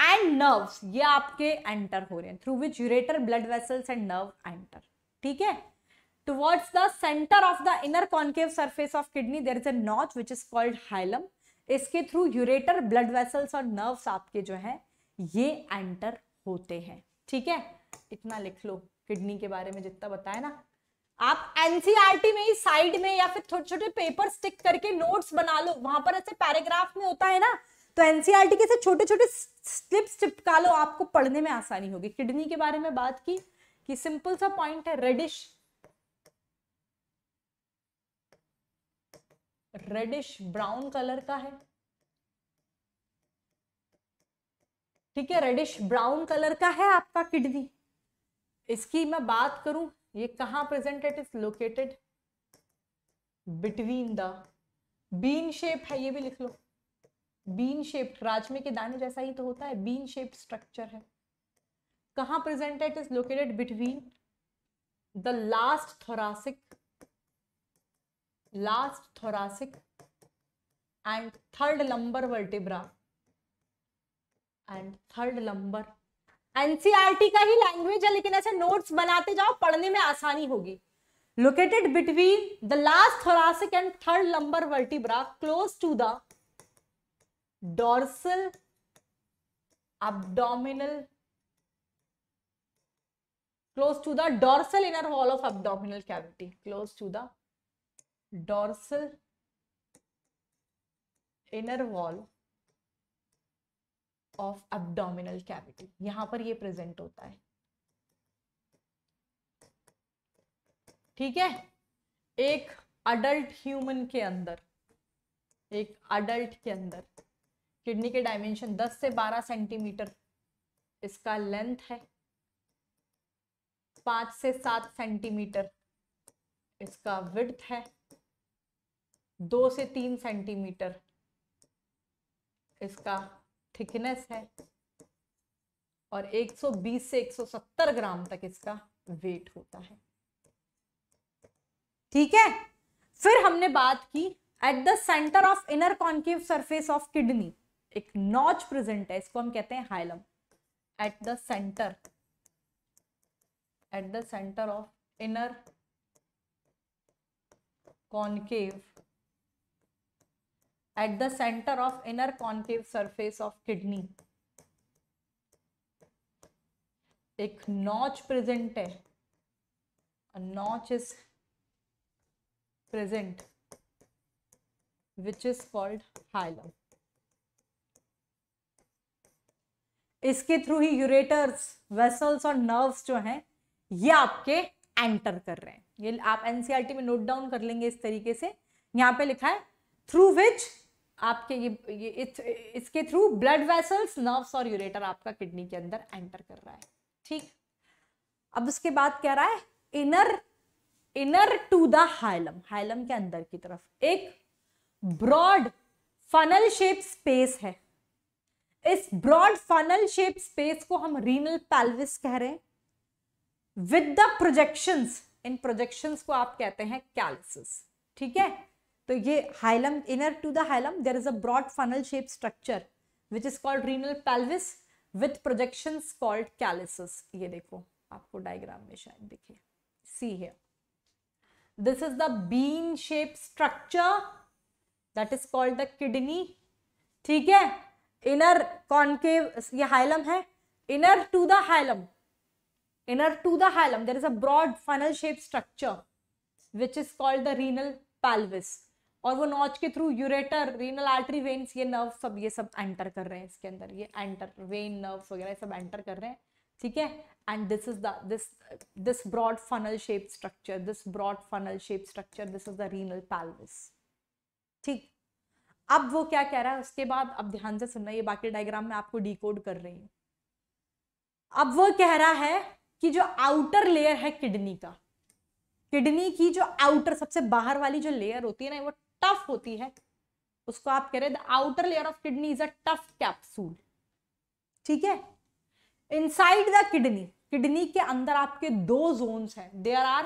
S1: and nerves ये आपके एंटर हो रहे हैं through which ureter blood vessels and nerve enter ठीक है towards the centre of the inner concave surface of kidney there is a notch which is called hilum इसके through ureter blood vessels और nerves आपके जो है ये enter होते हैं ठीक है इतना लिख लो किडनी के बारे में जितना बताया ना आप एनसीआरटी e में ही साइड में या फिर छोटे छोटे पेपर स्टिक करके नोट्स बना लो वहां पर ऐसे पैराग्राफ में होता है ना तो एनसीआरटी के e से छोटे छोटे स्लिप्स चिपका लो आपको पढ़ने में आसानी होगी किडनी के बारे में बात की कि सिंपल सा पॉइंट है रेडिश रेडिश ब्राउन कलर का है ठीक है रेडिश ब्राउन कलर का है आपका किडनी इसकी मैं बात करूं ये कहां presented is located between the bean shape है ये भी लिख लो बीन शेप्ड राजमे के दाने जैसा ही तो होता है बीन शेप्ड स्ट्रक्चर है कहाँ प्रेजेंट है it is located between the last thoracic last thoracic and third lumbar vertebra and third lumbar NCERT का ही लैंग्वेज है लेकिन ऐसे नोट्स बनाते जाओ पढ़ने में आसानी होगी located between the last thoracic and third lumbar vertebra close to the dorsal abdominal close to the dorsal inner wall of abdominal cavity close to the dorsal inner wall of abdominal cavity यहां पर ये present होता है ठीक है एक adult human के अंदर एक अडल्ट के अंदर किडनी के डायमेंशन 10 से 12 सेंटीमीटर इसका लेंथ है पांच से सात सेंटीमीटर इसका विड्थ है दो से तीन सेंटीमीटर इसका थिकनेस है और 120 से 170 ग्राम तक इसका वेट होता है ठीक है फिर हमने बात की at the centre of inner concave surface of kidney एक नॉच प्रेजेंट है इसको हम कहते हैं hilum at the centre at the centre of inner concave at the centre of inner concave surface of kidney एक नॉच प्रेजेंट है notch is present which is called hilum इसके through ही ureters vessels और nerves जो हैं ये आपके enter कर रहे हैं ये आप एनसीईआरटी e में नोट डाउन कर लेंगे इस तरीके से यहाँ पे लिखा है थ्रू विच आपके ये ये इसके थ्रू ब्लड वेसल्स नर्व्स और यूरेटर आपका किडनी के अंदर एंटर कर रहा है ठीक अब उसके बाद कह रहा है inner inner to the hilum hilum के अंदर की तरफ एक ब्रॉड फनल शेप स्पेस है इस ब्रॉड फनल शेप स्पेस को हम रीनल पैल्विस कह रहे हैं विद द प्रोजेक्शंस इन प्रोजेक्शंस को आप कहते हैं कैलिसिस ठीक है तो ये hilum inner to the hilum there is a broad funnel shape structure which is called renal pelvis with projection called calyces ये देखो आपको डायग्राम में शायद दिखे सी है this is the bean shape structure that is called the kidney ठीक है इनर कॉन्केव ये हाइलम है inner to the hilum inner to the hilum there is a broad funnel shape structure which is called the renal pelvis और वो notch के through ureter renal artery veins ये nerve सब ये सब enter कर रहे हैं इसके अंदर ये एंटर वेन नर्व्स वगैरह सब एंटर कर रहे हैं ठीक है and this is this this broad funnel shape structure this broad funnel shape structure this is the renal pelvis ठीक अब वो क्या कह रहा है उसके बाद अब ध्यान से सुनना ये बाकी डायग्राम में आपको डिकोड कर रही हूँ अब वो कह रहा है कि जो आउटर लेयर है किडनी का किडनी की जो आउटर सबसे बाहर वाली जो लेयर होती है ना वो टफ होती है उसको आप कह रहे the outer layer of kidney is a tough capsule ठीक है इनसाइड द किडनी किडनी के अंदर आपके दो जोन्स हैं there are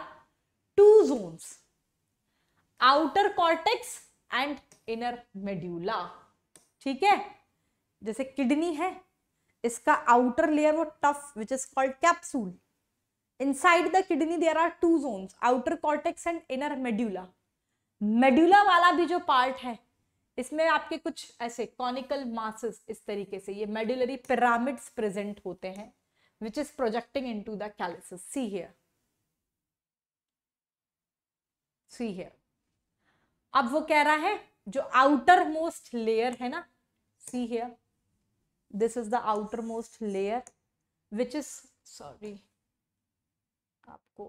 S1: two zones outer cortex and inner medulla ठीक है जैसे किडनी है इसका आउटर लेयर वो tough which is called capsule inside the kidney there are two zone outer cortex and inner medulla medulla वाला भी जो पार्ट है इसमें आपके कुछ ऐसे कॉनिकल मासेस इस तरीके से ये मेड्यूलरी पिरामिड्स प्रेजेंट होते हैं which is projecting into the calyces see here see here अब वो कह रहा है जो आउटर मोस्ट लेयर है ना see here this is the outermost layer which is sorry आपको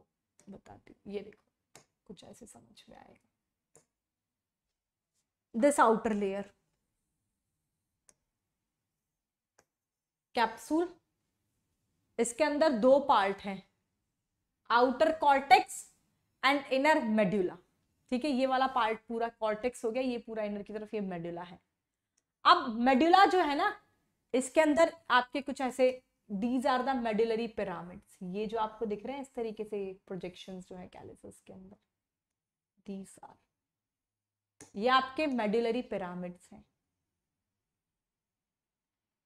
S1: बताती ये देखो कुछ ऐसे समझ में आएगा दिस आउटर लेयर कैप्सूल इसके अंदर दो पार्ट हैं outer cortex and inner medulla ठीक है ये वाला पार्ट पूरा कॉर्टेक्स हो गया ये पूरा इनर की तरफ ये मेडुला है अब मेडुला जो है ना इसके अंदर आपके कुछ ऐसे these are the medullary pyramids ये जो आपको दिख रहे हैं इस तरीके से प्रोजेक्शन जो है कैलिसस के अंदर दीज आर ये आपके मेडुलरी पिरामिड्स हैं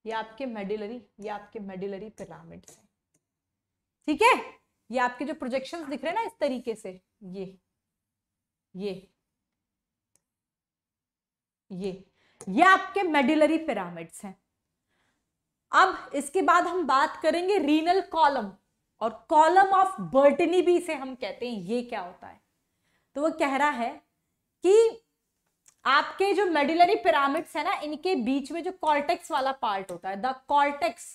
S1: ये आपके मेडुलरी ये आपके मेडुलरी पिरामिड्स हैं ठीक है ये आपके जो प्रोजेक्शंस दिख रहे हैं ना इस तरीके से ये ये ये ये आपके मेडिलरी पिरामिड्स हैं अब इसके बाद हम बात करेंगे रीनल कॉलम और कॉलम ऑफ बर्टनी भी इसे हम कहते हैं ये क्या होता है तो वो कह रहा है कि आपके जो मेडिलरी पिरामिड्स है ना इनके बीच में जो कॉर्टेक्स वाला पार्ट होता है the cortex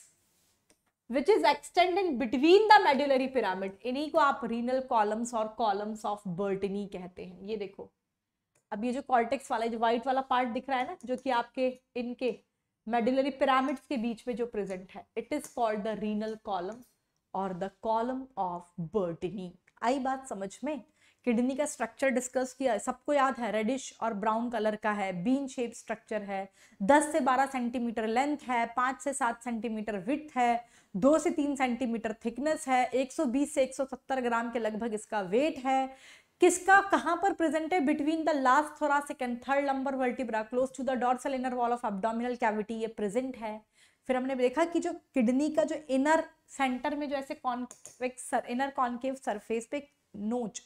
S1: which is extending between the medullary pyramid इन्हीं को आप रीनल कॉलम्स और कॉलम्स ऑफ बर्टनी कहते हैं ये देखो अब ये जो कॉल्टेक्स वाला जो व्हाइट वाला पार्ट दिख रहा है ना जो कि आपके इनके मेडुलरी पिरामिड्स के बीच में जो प्रेजेंट है it is called the renal column और द कॉलम ऑफ बर्टनी आई बात समझ में किडनी का स्ट्रक्चर डिस्कस किया है सबको याद है रेडिश और ब्राउन कलर का है बीन शेप स्ट्रक्चर है 10 से 12 सेंटीमीटर लेंथ है 5 से 7 सेंटीमीटर विथ है दो से तीन सेंटीमीटर थिकनेस है 120 से 170 ग्राम के लगभग इसका वेट है किसका कहाँ पर प्रेजेंट है बिटवीन द लास्ट थोड़ा second third lumbar vertebra close to the dorsal inner wall of abdominal cavity ये प्रेजेंट है फिर हमने देखा कि जो किडनी का जो इनर सेंटर में जो ऐसे कॉन्वेक्स इनर कॉन्केव सरफेस पे नोच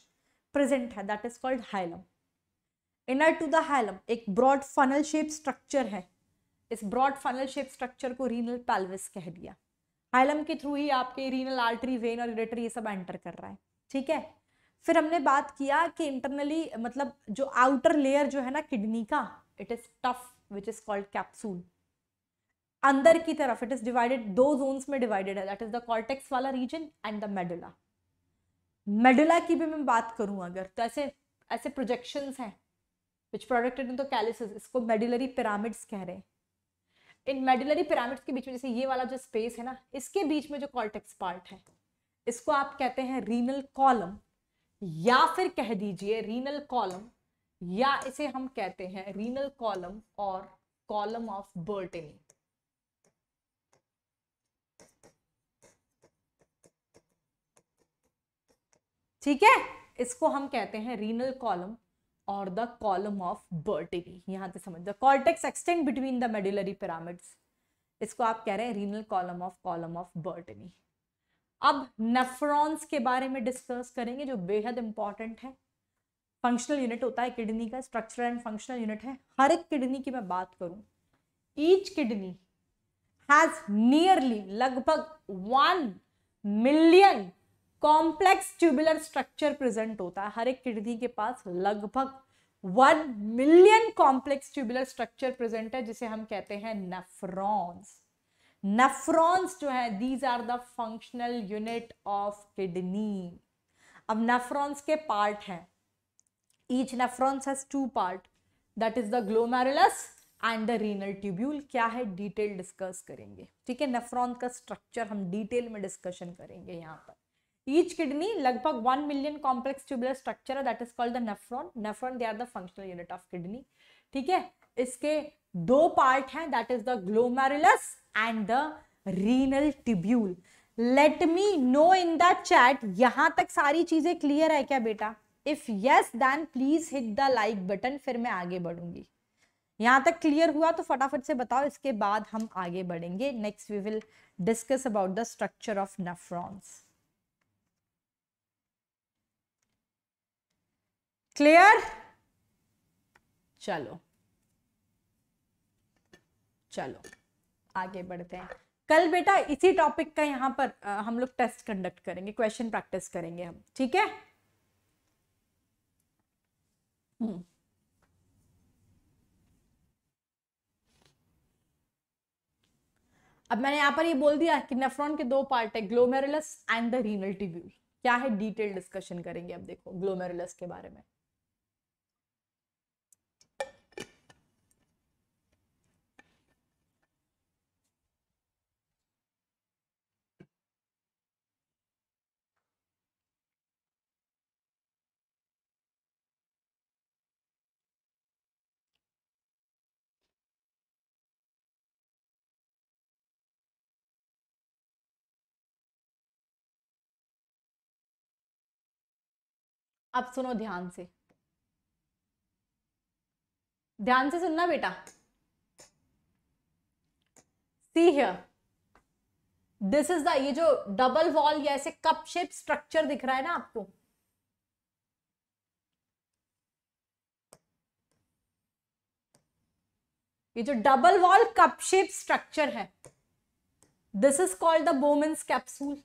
S1: प्रेजेंट है that is called hilum inner to the hilum एक ब्रॉड फनल शेप स्ट्रक्चर है इस ब्रॉड फनल शेप स्ट्रक्चर को रीनल पैल्विस कह दिया हाइलम के थ्रू ही आपके रीनल आर्टरी वेन और यूरेटरी ये सब एंटर कर रहा है ठीक है फिर हमने बात किया कि इंटरनली मतलब जो आउटर लेयर जो है ना किडनी का it is tough which is called capsule अंदर की तरफ इट इज डिवाइडेड दो जोन में डिवाइडेड है दैट इज द कॉर्टेक्स वाला region and the medulla medulla की भी मैं बात करूं अगर तो ऐसे ऐसे प्रोजेक्शंस हैं विच प्रोडक्टेड इन द कैलिसिस इसको मेडुलरी पिरामिड्स कह रहे हैं इन मेडुलरी पिरामिड्स के बीच में जैसे ये वाला जो स्पेस है ना इसके बीच में जो कॉर्टेक्स पार्ट है इसको आप कहते हैं रीनल कॉलम या फिर कह दीजिए रीनल कॉलम या इसे हम कहते हैं रीनल कॉलम और कॉलम ऑफ बर्टेनी ठीक है इसको हम कहते हैं रीनल कॉलम और द कॉलम ऑफ बर्टेरी यहाँ से समझ the cortex extend between the medullary pyramids इसको आप कह रहे हैं renal column of column of Bertini अब नेफ्रॉन्स के बारे में डिस्कस करेंगे जो बेहद इंपॉर्टेंट है फंक्शनल यूनिट होता है किडनी का स्ट्रक्चर एंड फंक्शनल यूनिट है हर एक किडनी की मैं बात करूं ईच किडनी हैज नियरली लगभग one million complex tubular structure present होता है हर एक किडनी के पास लगभग one million complex tubular structure present है जिसे हम कहते हैं नेफ्रॉन्स नेफ्रॉन्स जो है these are the functional unit of kidney अब नेफ्रॉन्स के पार्ट हैं each nephrons has two part that is the glomerulus and the renal tubule क्या है डिटेल डिस्कस करेंगे ठीक है नेफ्रॉन का स्ट्रक्चर हम डिटेल में डिस्कशन करेंगे यहाँ पर Each kidney lagpak 1 million complex tubular structure that is called the nephron. Nephron they are the functional unit of kidney. ठीक है इसके दो पार्ट हैं that is the glomerulus and the renal tubule let me know in the chat यहां तक सारी चीजें clear है क्या बेटा if yes then please hit the like button फिर मैं आगे बढ़ूंगी यहाँ तक क्लियर हुआ तो फटाफट से बताओ इसके बाद हम आगे बढ़ेंगे next we will discuss about the structure of nephrons clear चलो चलो आगे बढ़ते हैं कल बेटा इसी टॉपिक का यहां पर आ, हम लोग टेस्ट कंडक्ट करेंगे क्वेश्चन प्रैक्टिस करेंगे हम ठीक है हम्म। अब मैंने यहां पर ये बोल दिया कि नेफ्रॉन के दो पार्ट है glomerulus and the renal tubule क्या है डिटेल डिस्कशन करेंगे अब देखो ग्लोमेरुलस के बारे में अब सुनो ध्यान से ध्यान से सुनना बेटा see here this is the ये जो डबल वॉल या ऐसे कप शेप स्ट्रक्चर दिख रहा है ना आपको ये जो double wall cup shape structure है this is called the Bowman's capsule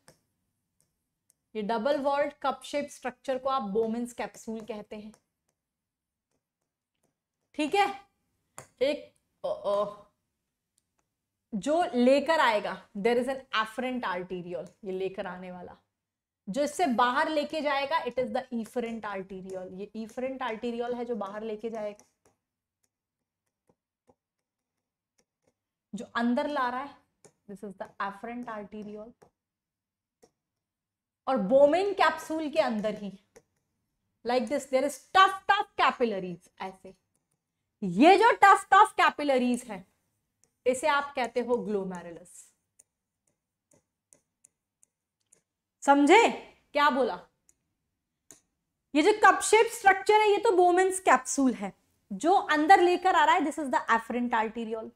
S1: ये double walled cup shape structure को आप बोमेंस कैप्सूल कहते हैं ठीक है एक ओ, ओ, जो लेकर आएगा there is an afferent arteriole ये लेकर आने वाला जो इससे बाहर लेके जाएगा it is the efferent arteriole ये इफरेंट आर्टीरियल है जो बाहर लेके जाएगा जो अंदर ला रहा है this is the afferent arteriole और बोमेन कैप्सूल के अंदर ही like this there is tuft tuft capillaries ऐसे ये जो टफ टफ कैपिलरीज है इसे आप कहते हो ग्लोमेरुलस समझे क्या बोला ये जो कप शेप स्ट्रक्चर है ये तो बोमेन्स कैप्सूल है जो अंदर लेकर आ रहा है this is the afferent arteriole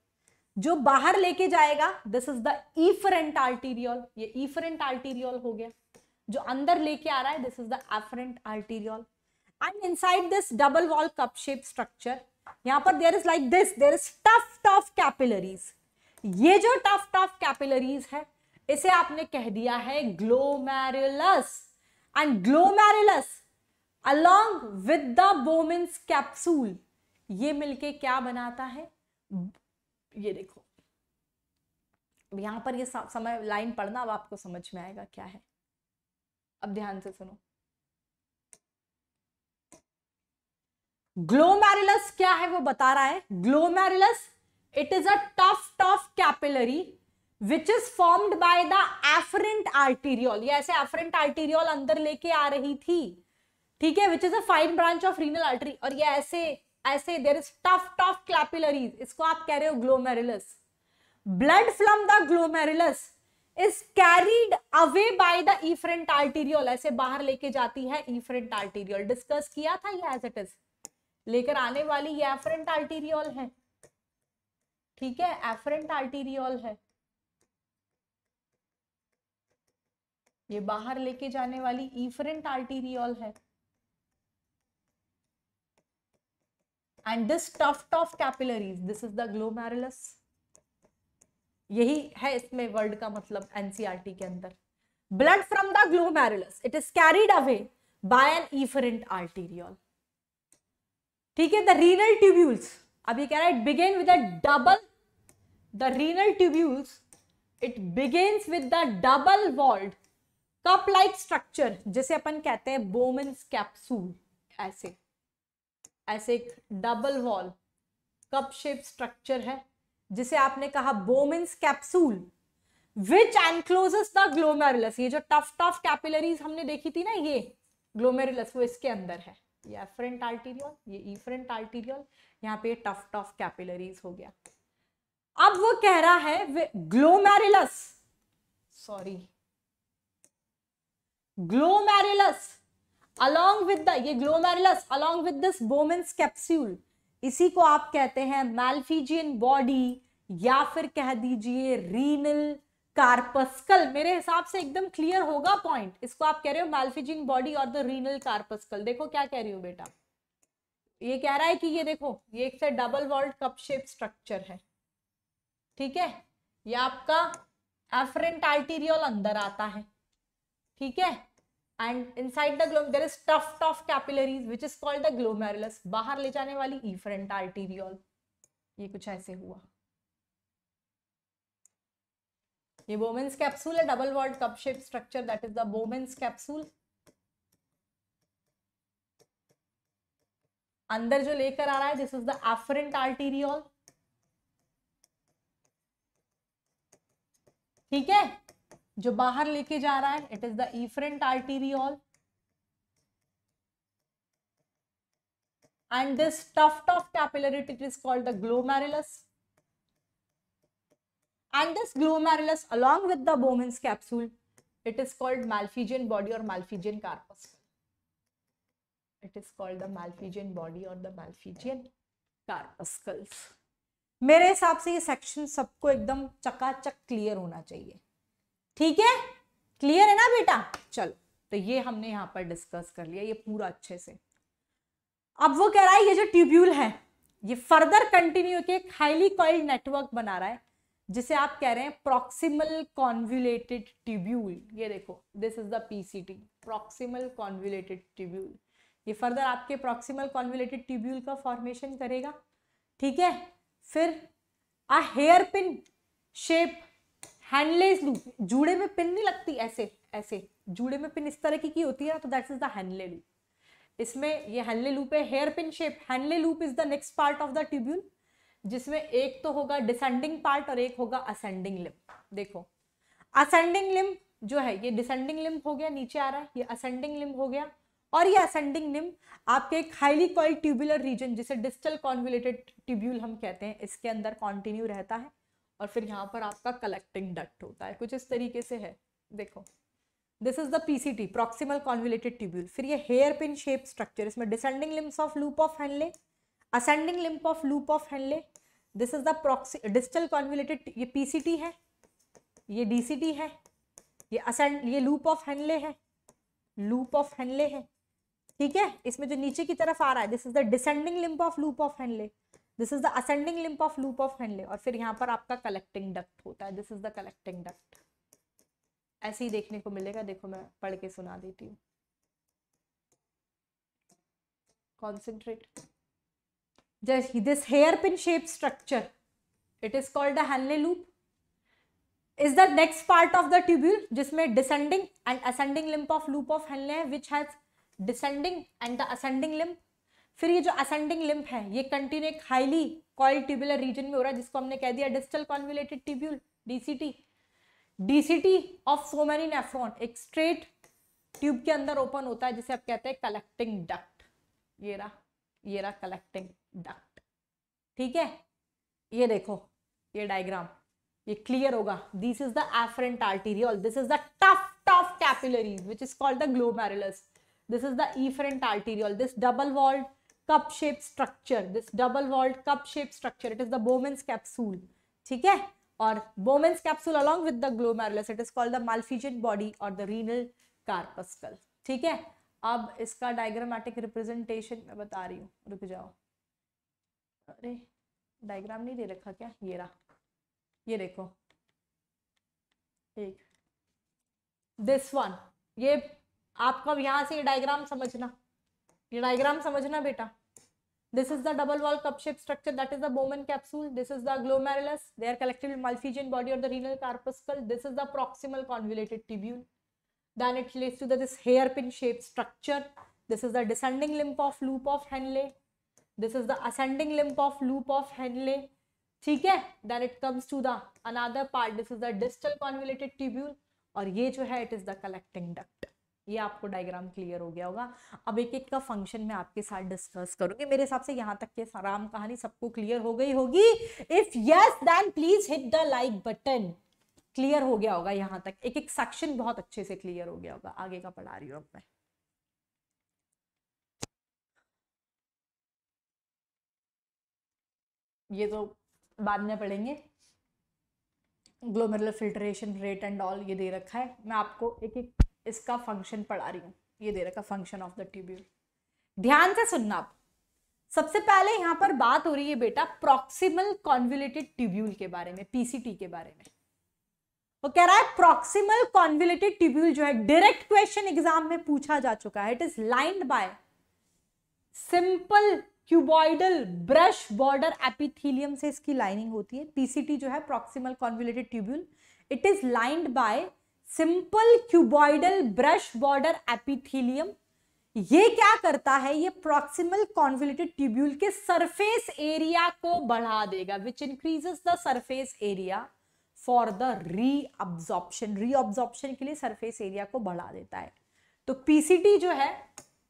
S1: जो बाहर लेके जाएगा this is the efferent arteriole ये ईफरेंट आर्टीरियल हो गया जो अंदर लेके आ रहा है this is the afferent arteriole and inside this double wall cup shape structure यहाँ पर there is like this there is tuft tuft capillaries ये जो टफ टफ कैपिलरीज है इसे आपने कह दिया है glomerulus and glomerulus along with the Bowman's capsule ये मिलके क्या बनाता है ये देखो यहां पर ये समय लाइन पढ़ना अब आपको समझ में आएगा क्या है अब ध्यान से सुनो ग्लोमेरुलस क्या है वो बता रहा है glomerulus it is a tuft tuft capillary which is formed by the afferent arteriole ये ऐसे एफरेंट आर्टीरियोल अंदर लेके आ रही थी ठीक है which is a fine branch of renal artery और ये ऐसे ऐसे there is tuft tuft capillaries इसको आप कह रहे हो glomerulus blood from the glomerulus is carried away by the efferent arteriole ऐसे बाहर लेके जाती है ईफ्रेंट आर्टीरियल डिस्कस किया था ये एज इट इज लेकर आने वाली ये एफरेंट आर्टीरियल है ठीक है एफरेंट आर्टीरियल है ये बाहर लेके जाने वाली इफरेंट आर्टीरियल है and this tuft of capillaries this is the glomerulus यही है इसमें वर्ड का मतलब एनसीईआरटी e के अंदर blood from the glomerulus it is carried away by an efferent arteriole ठीक है द रीनल ट्यूब्यूल्स अब ये कह रहा है it begin with a double the renal tubules it begin with the double walled cup like structure जिसे अपन कहते हैं बोमेंस कैप्सूल ऐसे ऐसे एक double wall cup shape structure है जिसे आपने कहा Bowman capsule which encloses the glomerulus ये जो टफ टफ कैपिलरीज हमने देखी थी ना ये ग्लोमेरुलस वो इसके अंदर है ये एफरेंट आर्टीरियल ये ईफ्रेंट आर्टीरियल यहाँ पे टफ टफ कैपिलरीज हो गया अब वो कह रहा है glomerulus sorry glomerulus along with the ये glomerulus along with this Bowman's capsule इसी को आप कहते हैं मैल्फीजियन बॉडी या फिर कह दीजिए रीनल कार्पस्कल मेरे हिसाब से एकदम क्लियर होगा पॉइंट इसको आप कह रहे हो मैल्फीजियन बॉडी और द रीनल कार्पस्कल देखो क्या कह रही हो बेटा ये कह रहा है कि ये देखो ये एक से double walled cup shape structure है ठीक है ये आपका एफरेंट आर्टीरियल अंदर आता है ठीक है and inside the glom there is tuft tuft capillaries which is called the glomerulus बाहर ले जाने वाली ई e आर्टीरियोल ये कुछ ऐसे हुआ ये बोमेंस कैप्सूल है double walled cup shape structure that is the Bowman's capsule अंदर जो लेकर आ रहा है this is the afferent arteriole ठीक है जो बाहर लेके जा रहा है it is the efferent arteriole and this tuft of capillary it is called the glomerulus and this glomerulus along with the Bowman's capsule it is called Malphigian body or Malphigian carpus it is called the Malphigian body or the Malphigian carpuscles मेरे हिसाब से ये section सबको एकदम चकाचक clear होना चाहिए ठीक है क्लियर है ना बेटा चलो तो ये हमने यहां पर डिस्कस कर लिया ये पूरा अच्छे से अब वो कह रहा है ये जो ट्यूब्यूल है ये फर्दर कंटिन्यू के एक हाईली कॉइल नेटवर्क बना रहा है जिसे आप कह रहे हैं प्रॉक्सिमल कॉन्व्यूलेटेड ट्यूब्यूल ये देखो this is the PCT proximal convoluted tubule ये फर्दर आपके प्रॉक्सिमल कॉन्व्यूलेटेड ट्यूब्यूल का फॉर्मेशन करेगा ठीक है फिर a hair pin shape Henle's loop जूड़े में पिन नहीं लगती ऐसे ऐसे जूड़े में पिन इस तरह की, की होती है ना तो that is the Henle loop इसमें ये हैंडले लूप है hair pin shape Henle loop is the next part of the tubule जिसमें एक तो होगा डिसेंडिंग पार्ट और एक होगा असेंडिंग लिम्ब देखो असेंडिंग लिम्ब जो है ये डिसेंडिंग लिम्ब हो गया नीचे आ रहा है ये असेंडिंग लिम्ब हो गया और ये असेंडिंग लिम्ब आपके एक हाईली कॉल्ड ट्यूबुलर रीजन जिसे डिस्टल कॉन्विलेटेड ट्यूब्यूल हम कहते हैं इसके अंदर कॉन्टिन्यू रहता है और फिर यहाँ पर आपका कलेक्टिंग डक्ट होता है कुछ इस तरीके से है देखो this is the P C T proximal convoluted tubule फिर ये हेयर पिन शेप स्ट्रक्चर इसमें descending limbs of loop of Henle ascending limb of loop of Henle this is the proxi distal convoluted ये PCT है ये DCT है ये ascend ये loop of Henle है लूप ऑफ हैंडले है ठीक है इसमें जो नीचे की तरफ आ रहा है this is the descending limb of loop of Henle this is the ascending limb of loop of Henle और फिर यहाँ पर आपका कलेक्टिंग डक्ट होता है this is the collecting duct ऐसे ही देखने को मिलेगा देखो मैं पढ़ के सुना देती हूँ concentrate this hair pin shape structure it is called Henle loop is the next part of the tubule जिसमें descending and ascending limb of loop of Henle which has descending and the ascending ascending फिर ये जो ascending lymph है ये continue एक highly coil tubular reason में हो रहा है जिसको हमने कह दिया distal convoluted tubule DCT DCT of so many nephron एक स्ट्रेट ट्यूब के अंदर ओपन होता है जिसे आप कहते हैं कलेक्टिंग डक्ट ये रहा ये रहा कलेक्टिंग डक्ट ठीक है ये देखो ये डायग्राम ये क्लियर होगा this is the afferent arteriole this is the tuft tuft capillaries which is called the glomerulus this is the efferent arteriole this double walled cup shape structure this double walled cup shape structure it is the Bowman's capsule ठीक है और Bowman's capsule along with the glomerulus it is called the Malpighian body और the renal corpuscle ठीक है अब इसका diagrammatic representation मैं बता रही हूँ रुक जाओ अरे डायग्राम नहीं दे रखा क्या ये रहा ये देखो एक दिस वन ये आपको यहां से ये डायग्राम समझना ये डायग्राम समझना बेटा this is the double wall cup shaped structure that is the bowman capsule this is the glomerulus their collective malphigian body or the renal corpuscle this is the proximal convoluted tubule then it leads to the, this hairpin shaped structure this is the descending limb of loop of henle this is the ascending limb of loop of henle ठीक है then it comes to the another part this is the distal convoluted tubule और ये जो है it is the collecting duct ये आपको diagram clear हो गया होगा अब एक एक का फंक्शन मैं आपके साथ डिस्कस करूंगी मेरे हिसाब से यहाँ तक के आराम कहानी सबको क्लियर हो गई होगी if yes then please hit the like button clear हो गया होगा यहाँ तक एक एक सेक्शन बहुत अच्छे से क्लियर हो गया होगा आगे का पढ़ा रही हूँ अब मैं ये तो बाद में पढ़ेंगे glomerular filtration rate and all ये दे रखा है मैं आपको एक एक इसका फंक्शन पढ़ा रही हूँ ये दे रखा फंक्शन ऑफ द ट्यूब्यूल ध्यान से सुनना आप सबसे पहले यहाँ पर बात हो रही है बेटा प्रोक्सीमल कॉन्विलेटेड ट्यूब्यूल के बारे में पीसीटी के बारे में वो कह रहा है प्रोक्सीमल कॉन्विलेटेड ट्यूब्यूल जो है डायरेक्ट क्वेश्चन एग्जाम में पूछा जा चुका है it is lined by simple cuboidal brush border epithelium से इसकी लाइनिंग होती है पीसीटी जो है proximal convoluted tubule it is lined by simple cuboidal brush border epithelium ये क्या करता है ये प्रॉक्सिमल कॉन्विटेड ट्यूब्यूल के सरफेस एरिया को बढ़ा देगा which increases the surface area for the re री ऑब्जॉर्प्शन के लिए सरफेस एरिया को बढ़ा देता है तो पीसीटी जो है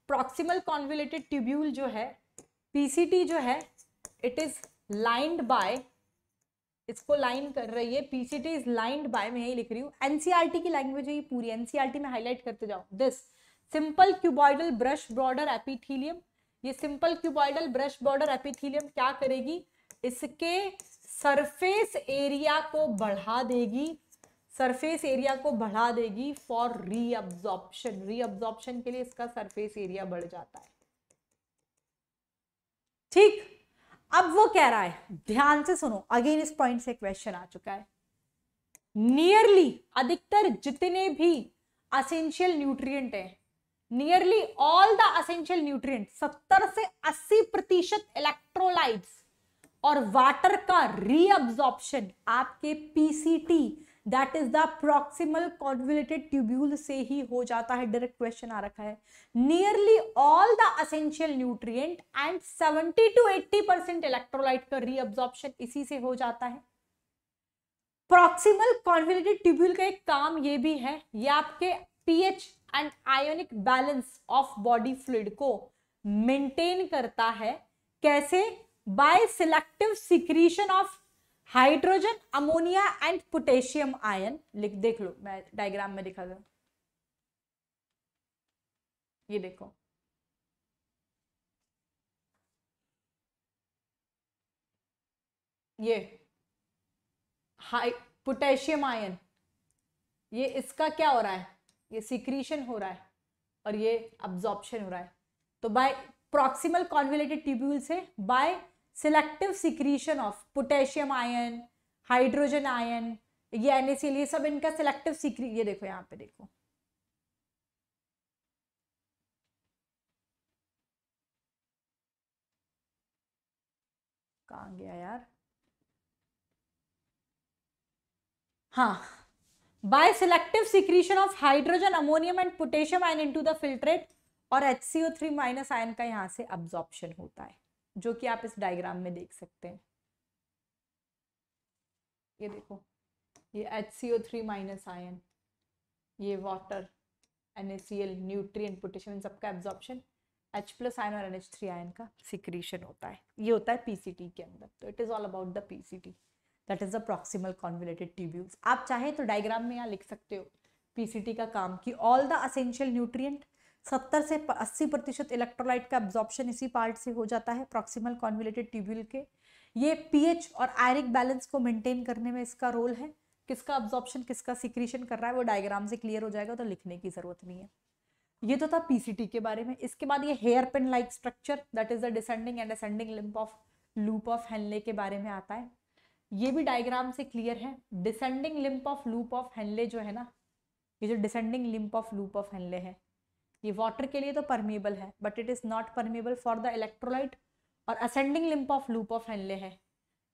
S1: प्रॉक्सिमल कॉन्विटेड ट्यूब्यूल जो है पीसीटी जो है इट इज लाइंड बाय इसको लाइन कर रही है पीसीटी इज लाइंड बाय मैं यही लिख रही हूँ एनसीआरटी e की लैंग्वेज है ये पूरी एनसीआरटी e में हाईलाइट करते जाओ this simple cuboidal brush border epithelium ये simple cuboidal brush border epithelium क्या करेगी इसके सरफेस एरिया को बढ़ा देगी सरफेस एरिया को बढ़ा देगी फॉर रीअब्जॉर्प्शन रीअब्जॉर्प्शन के लिए इसका सरफेस एरिया बढ़ जाता है ठीक अब वो कह रहा है ध्यान से सुनो अगेन इस पॉइंट से क्वेश्चन आ चुका है नियरली अधिकतर जितने भी असेंशियल न्यूट्रिएंट हैं nearly all the essential nutrient 70 से 80 प्रतिशत इलेक्ट्रोलाइट्स और वाटर का रीअब्जॉर्प्शन आपके PCT that is the proximal convoluted tubule से ही हो जाता है डायरेक्ट क्वेश्चन आ रखा है nearly all the essential nutrient and 70 to 80 percent electrolyte का रीअब्जॉर्प्शन इसी से हो जाता है प्रॉक्सिमल कॉन्विलेटेड ट्यूब्यूल का एक काम ये भी है ये आपके pH and ionic balance of body fluid को मेंटेन करता है कैसे by selective secretion of hydrogen ammonia and potassium ion लिख देख लो मैं डायग्राम में दिखा दू ये देखो ये हाई पोटेशियम आयन ये इसका क्या हो रहा है ये सिक्रीशन हो रहा है और ये अब्जॉर्प्शन हो रहा है तो बाय प्रॉक्सिमल कॉन्विलेटेड ट्यूब्यूल से by selective secretion of potassium ion hydrogen ion ये एनएसीएल ये सब इनका सिलेक्टिव सिक्री ये देखो यहाँ पे देखो कहा गया यार हाँ by selective secretion of hydrogen ammonium and potassium ion into the filtrate और HCO3 माइनस आयन का यहाँ से अब्जॉर्प्शन होता है जो कि आप इस डायग्राम में देख सकते हैं ये देखो ये H C O three minus ion ये water N A C L nutrient potassium इन सबका एब्जॉर्बन एच प्लस आयन और एन एच थ्री आयन का सिक्रीशन होता है ये होता है पी सी टी के अंदर तो it is all about the P C T that is the proximal convoluted tubules आप चाहें तो डायग्राम में यहाँ लिख सकते हो पी सी टी का काम कि ऑल द असेंशियल न्यूट्रिएंट सत्तर से अस्सी प्रतिशत इलेक्ट्रोलाइट का एब्जॉर्प्शन इसी पार्ट से हो जाता है प्रॉक्सिमल कॉन्विलेटेड ट्यूब्यूल के ये पीएच और आयरिक बैलेंस को मेंटेन करने में इसका रोल है किसका ऑब्जॉर्प्शन किसका सिक्रीशन कर रहा है वो डायग्राम से क्लियर हो जाएगा तो लिखने की ज़रूरत नहीं है ये तो था पीसीटी के बारे में इसके बाद ये hairpin like structure that is the descending and ascending limb of loop of Henle के बारे में आता है ये भी डायग्राम से क्लियर है descending limb of loop of Henle जो है ना ये जो descending limb of loop of Henle है ये वाटर के लिए तो परमेबल है but it is not permeable for the electrolyte और ascending limb of loop of Henle है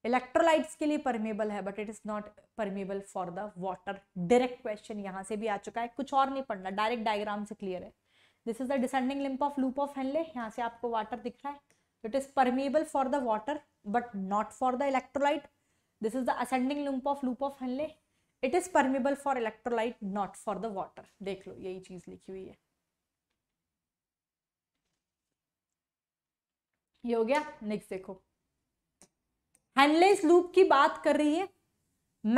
S1: इलेक्ट्रोलाइट्स के लिए परमेबल है but it is not permeable for the water direct question यहाँ से भी आ चुका है कुछ और नहीं पढ़ना डायरेक्ट डायग्राम से क्लियर है this is the descending limb of loop of Henle यहाँ से आपको वाटर दिख रहा है it is permeable for the water but not for the electrolyte this is the ascending limb of loop of Henle it is permeable for electrolyte not for the water देख लो यही चीज़ लिखी हुई है ये हो गया नेक्स्ट देखो हैंडलेस लूप की बात कर रही है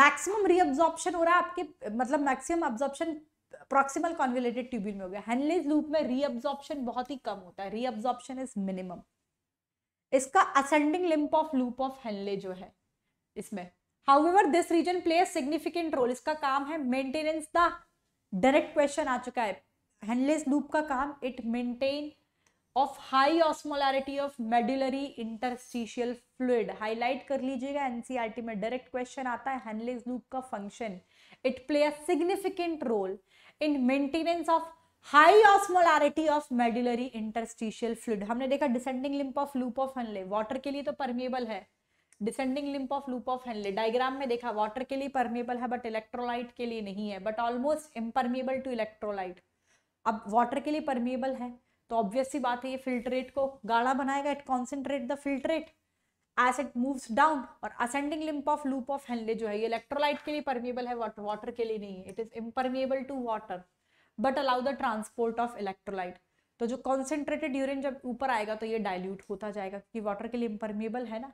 S1: मैक्सिमम रीअब्जॉर्प्शन हो रहा है आपके मतलब maximum absorption proximal convoluted tubule में हो गया हैंडलेस लूप में रीअब्जॉर्प्शन बहुत ही कम होता है रीअब्जॉर्प्शन इज मिनिमम इसका ascending limb of loop of Henle जो है इसमें however this region play significant role इसका काम है मेंटेनेंस द डायरेक्ट क्वेश्चन आ चुका है हेनलेस लूप का काम it maintain of high osmolarity of medullary interstitial fluid highlight कर लीजिएगा एनसीईआरटी e में डायरेक्ट क्वेश्चन आता है हेनलेज लूप का फंक्शन it play a significant role in maintenance of high osmolarity of medullary interstitial fluid हमने देखा descending limb of loop of Henle water के लिए तो परमेबल है descending limb of loop of Henle diagram में देखा वाटर के लिए परमेबल है बट इलेक्ट्रोलाइट के लिए नहीं है but almost impermeable to electrolyte अब वाटर के लिए परमेबल है तो ऑब्वियस सी बात है ये फिल्ट्रेट को गाढ़ा बनाएगा it concentrate the filtrate as it moves down और ascending limb of loop of Henle जो है ये इलेक्ट्रोलाइट के लिए परमिएबल है वाटर के लिए नहीं है it is impermeable to water but allow the transport of electrolyte तो जो कॉन्सेंट्रेटेड यूरिन जब ऊपर आएगा तो ये डायल्यूट होता जाएगा क्योंकि वाटर के लिए इम्परमिएबल है ना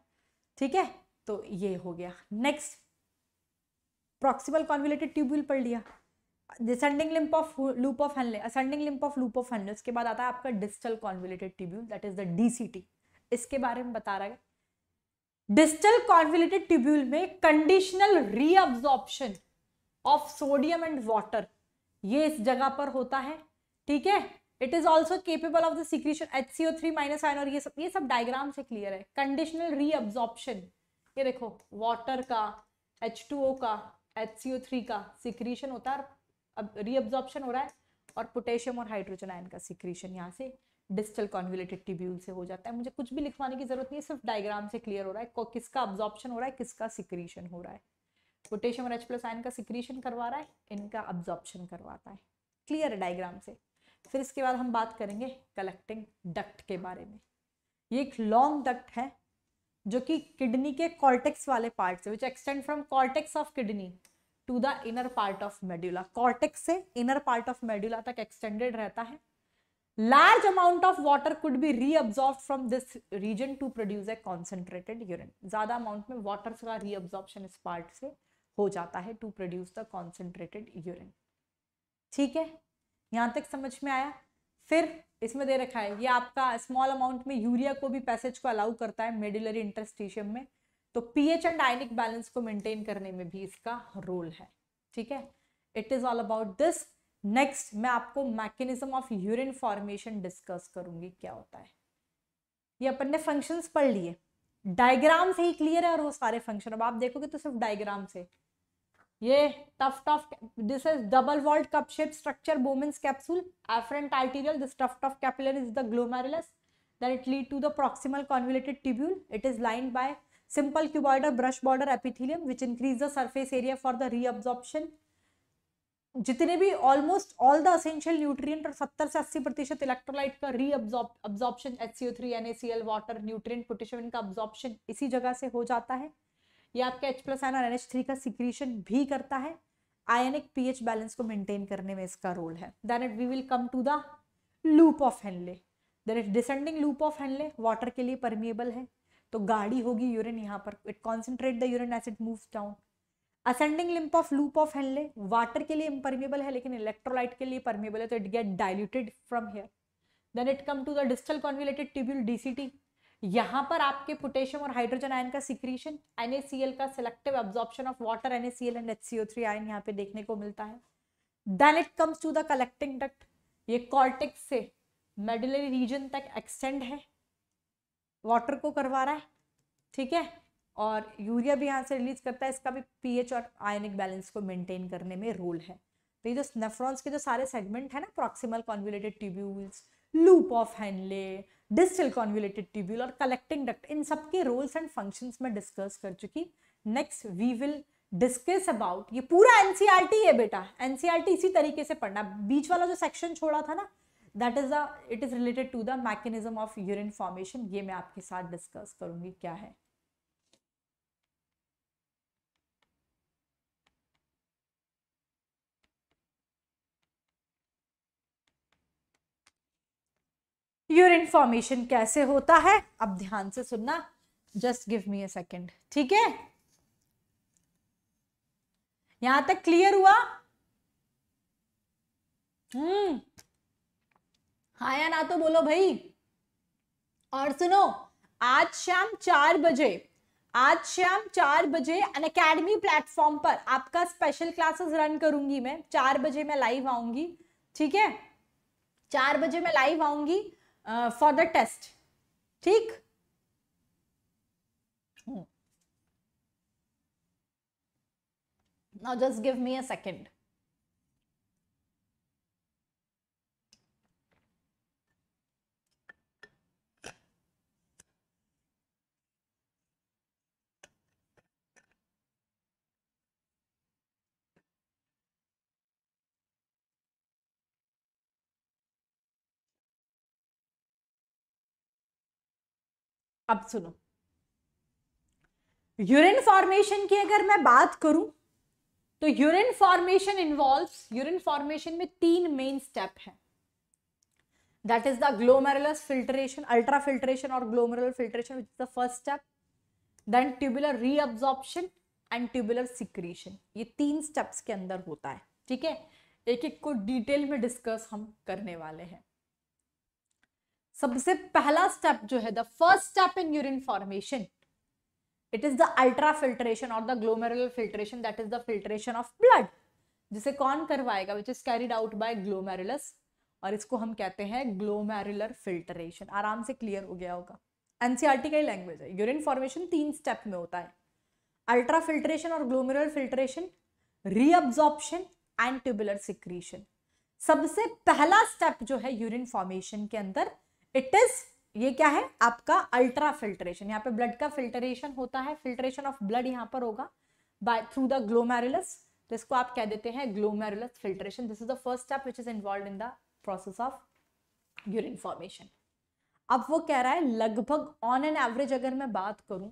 S1: ठीक है तो ये हो गया नेक्स्ट प्रॉक्सिबल कॉन्विलेटेड ट्यूब्यूल पढ़ लिया descending limb of loop of Henle ascending limb of loop of Henle उसके बाद आता है आपका distal convoluted tubule that is the DCT इसके बारे में बता रहा है डिस्टल कॉन्विलेटेड ट्यूब्यूल में conditional reabsorption of sodium and water ये इस जगह पर होता है ठीक है it is also capable of the secretion H C O three minus ion और ये सब ये सब डायग्राम से क्लियर है कंडीशनल रीअब्जॉर्प्शन ये देखो वाटर का एच टू ओ का एच सी ओ थ्री का सिक्रीशन होता है और अब रीअब्जॉर्प्शन हो रहा है और पोटेशियम और हाइड्रोजन आयन का सिक्रीशन यहाँ से डिस्टल कॉन्व्यूलेटेड टिब्यूल से हो जाता है मुझे कुछ भी लिखवाने की जरूरत नहीं है सिर्फ डायग्राम से क्लियर हो रहा है किसका अब्जॉर्प्शन हो रहा है किसका सिक्रीशन हो रहा है पोटेशियम और एच प्लस आयन का सिक्रीशन करवा रहा है इनका अब्जॉर्प्शन करवाता है क्लियर है डायग्राम से फिर इसके बाद हम बात करेंगे कलेक्टिंग डक्ट के बारे में ये एक लॉन्ग डक्ट है जो कि किडनी के कॉर्टेक्स वाले पार्ट से which extend from cortex of kidney to the inner part of medulla cortex से इनर पार्ट ऑफ मेड्यूला तक एक्सटेंडेड रहता है large amount of water could be reabsorb from this region to produce a concentrated urine ज्यादा amount में water का reabsorption इस part से हो जाता है to produce the concentrated urine ठीक है यहां तक समझ में आया फिर इसमें दे रखा है ये आपका स्मॉल अमाउंट में यूरिया को भी पैसेज को अलाउ करता है मेडुलरी इंटरस्टिशियम में तो पीएच एंड आयनिक बैलेंस को मेंटेन करने में भी इसका रोल है ठीक है it is all about this next मैं आपको mechanism of urine formation discuss करूंगी क्या होता है ये अपन ने फंक्शंस पढ़ लिए डायग्राम से ही क्लियर है और वो सारे फंक्शन अब आप देखोगे तो सिर्फ डायग्राम से ये tuft tuft this is double walled cup shape structure Bowman's capsule efferent arteriole this tuft tuft capillary is the glomerulus that it lead to the proximal convoluted tubule it is lined by simple cuboidal brush border epithelium which increase the surface area for the reabsorption जितने भी almost all the essential nutrient और 70 से 80 प्रतिशत electrolyte का reabsorption H C O three N A C L water nutrient potassium इनका absorption इसी जगह से हो जाता है ये आपके एच प्लस एन और एन एच थ्री का सिक्रीशन भी करता है आयनिक पीएच बैलेंस को मेंटेन करने में इसका रोल है then it we will come to the loop of Henle then it descending loop of Henle water के लिए परमिएबल है तो गाड़ी होगी यूरिन यहाँ पर it concentrate the urine as it move down ascending limb of loop of Henle water के लिए इम्परमेबल है लेकिन इलेक्ट्रोलाइट के लिए परमेबल है तो it get diluted from here then it come to the distal convoluted tubule DCT यहाँ पर आपके पोटेशियम और हाइड्रोजन आयन का सिक्रीशन एनएसीएल का selective absorption of water NaCl and एचसीओ3 आयन यहाँ पे देखने को मिलता है then it comes to the collecting duct ये कॉर्टेक्स से मेडुलरी रीजन तक एक्सटेंड है वाटर को करवा रहा है ठीक है और यूरिया भी यहाँ से रिलीज करता है इसका भी पीएच और आयनिक बैलेंस को मेंटेन करने में रोल है तो ये जो नेफ्रॉन्स के जो सारे सेगमेंट है ना proximal convoluted tubules loop of Henle distal convoluted tubule और कलेक्टिंग डक्ट इन सब के रोल्स एंड फंक्शंस में डिस्कस कर चुकी next we will discuss about ये पूरा एनसीआरटी e है बेटा एनसीआरटी e इसी तरीके से पढ़ना बीच वाला जो सेक्शन छोड़ा था ना that is the it is related to the mechanism of urine formation ये मैं आपके साथ डिस्कस करूंगी क्या है यूरिन फॉर्मेशन कैसे होता है अब ध्यान से सुनना just give me a second ठीक है यहां तक क्लियर हुआ हम्म हाँ या ना तो बोलो भाई और सुनो आज शाम चार बजे आज शाम चार बजे अन अकेडमी प्लेटफॉर्म पर आपका स्पेशल क्लासेस रन करूंगी मैं चार बजे मैं लाइव आऊंगी ठीक है चार बजे मैं लाइव आऊंगी फॉर द टेस्ट ठीक now just give me a second अब सुनो यूरिन फॉर्मेशन की अगर मैं बात करूं तो urine formation involve urine formation में तीन मेन स्टेप है that is the glomerulus filtration ultra filtration और glomerular filtration which is the first step then tubular reabsorption and tubular secretion ये तीन स्टेप्स के अंदर होता है ठीक है एक एक को डिटेल में डिस्कस हम करने वाले हैं सबसे पहला स्टेप जो है the first step in urine formation it is the ultra filtration और the glomerular filtration that is the filtration of blood जिसे कौन करवाएगा which is carried out by glomerulus और इसको हम कहते हैं ग्लोमेरुलर फिल्ट्रेशन आराम से क्लियर हो गया होगा एनसीआरटी e का ही लैंग्वेज है यूरिन फॉर्मेशन तीन स्टेप में होता है अल्ट्रा फिल्ट्रेशन और glomerular filtration reabsorption and tubular secretion सबसे पहला स्टेप जो है यूरिन फॉर्मेशन के अंदर इट इज ये क्या है आपका अल्ट्रा फिल्ट्रेशन यहाँ पे ब्लड का फिल्ट्रेशन होता है फिल्ट्रेशन ऑफ ब्लड यहाँ पर होगा बाय थ्रू द ग्लोमेरुलस तो इसको आप कह देते हैं glomerulus filtration this is the first step which is involve in the process of urine formation अब वो कह रहा है लगभग ऑन एन एवरेज अगर मैं बात करूं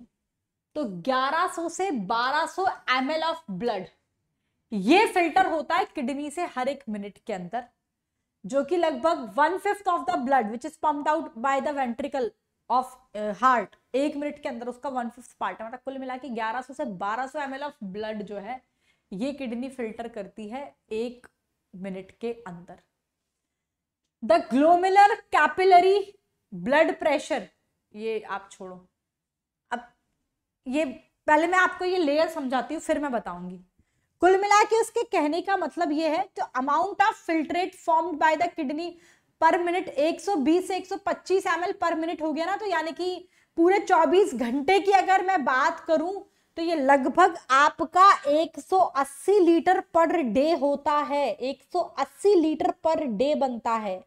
S1: तो 1100 से 1200 सो एम ऑफ ब्लड ये फिल्टर होता है किडनी से हर एक मिनट के अंदर जो कि लगभग one fifth of the blood which is pumped out by the ventricle of heart एक मिनट के अंदर उसका वन फिफ्थ पार्ट है मतलब कुल मिला के ग्यारह से बारह सौ ऑफ ब्लड जो है ये किडनी फिल्टर करती है एक मिनट के अंदर the glomerular capillary blood pressure ये आप छोड़ो अब ये पहले मैं आपको ये लेयर समझाती हूँ फिर मैं बताऊंगी कुल मिला के उसके कहने का मतलब यह है तो amount of filtrate form by the kidney per minute 120 से 125 एम पर मिनट हो गया ना तो यानी कि पूरे 24 घंटे की अगर मैं बात करूं तो ये लगभग आपका 180 लीटर पर डे होता है 180 लीटर पर डे बनता है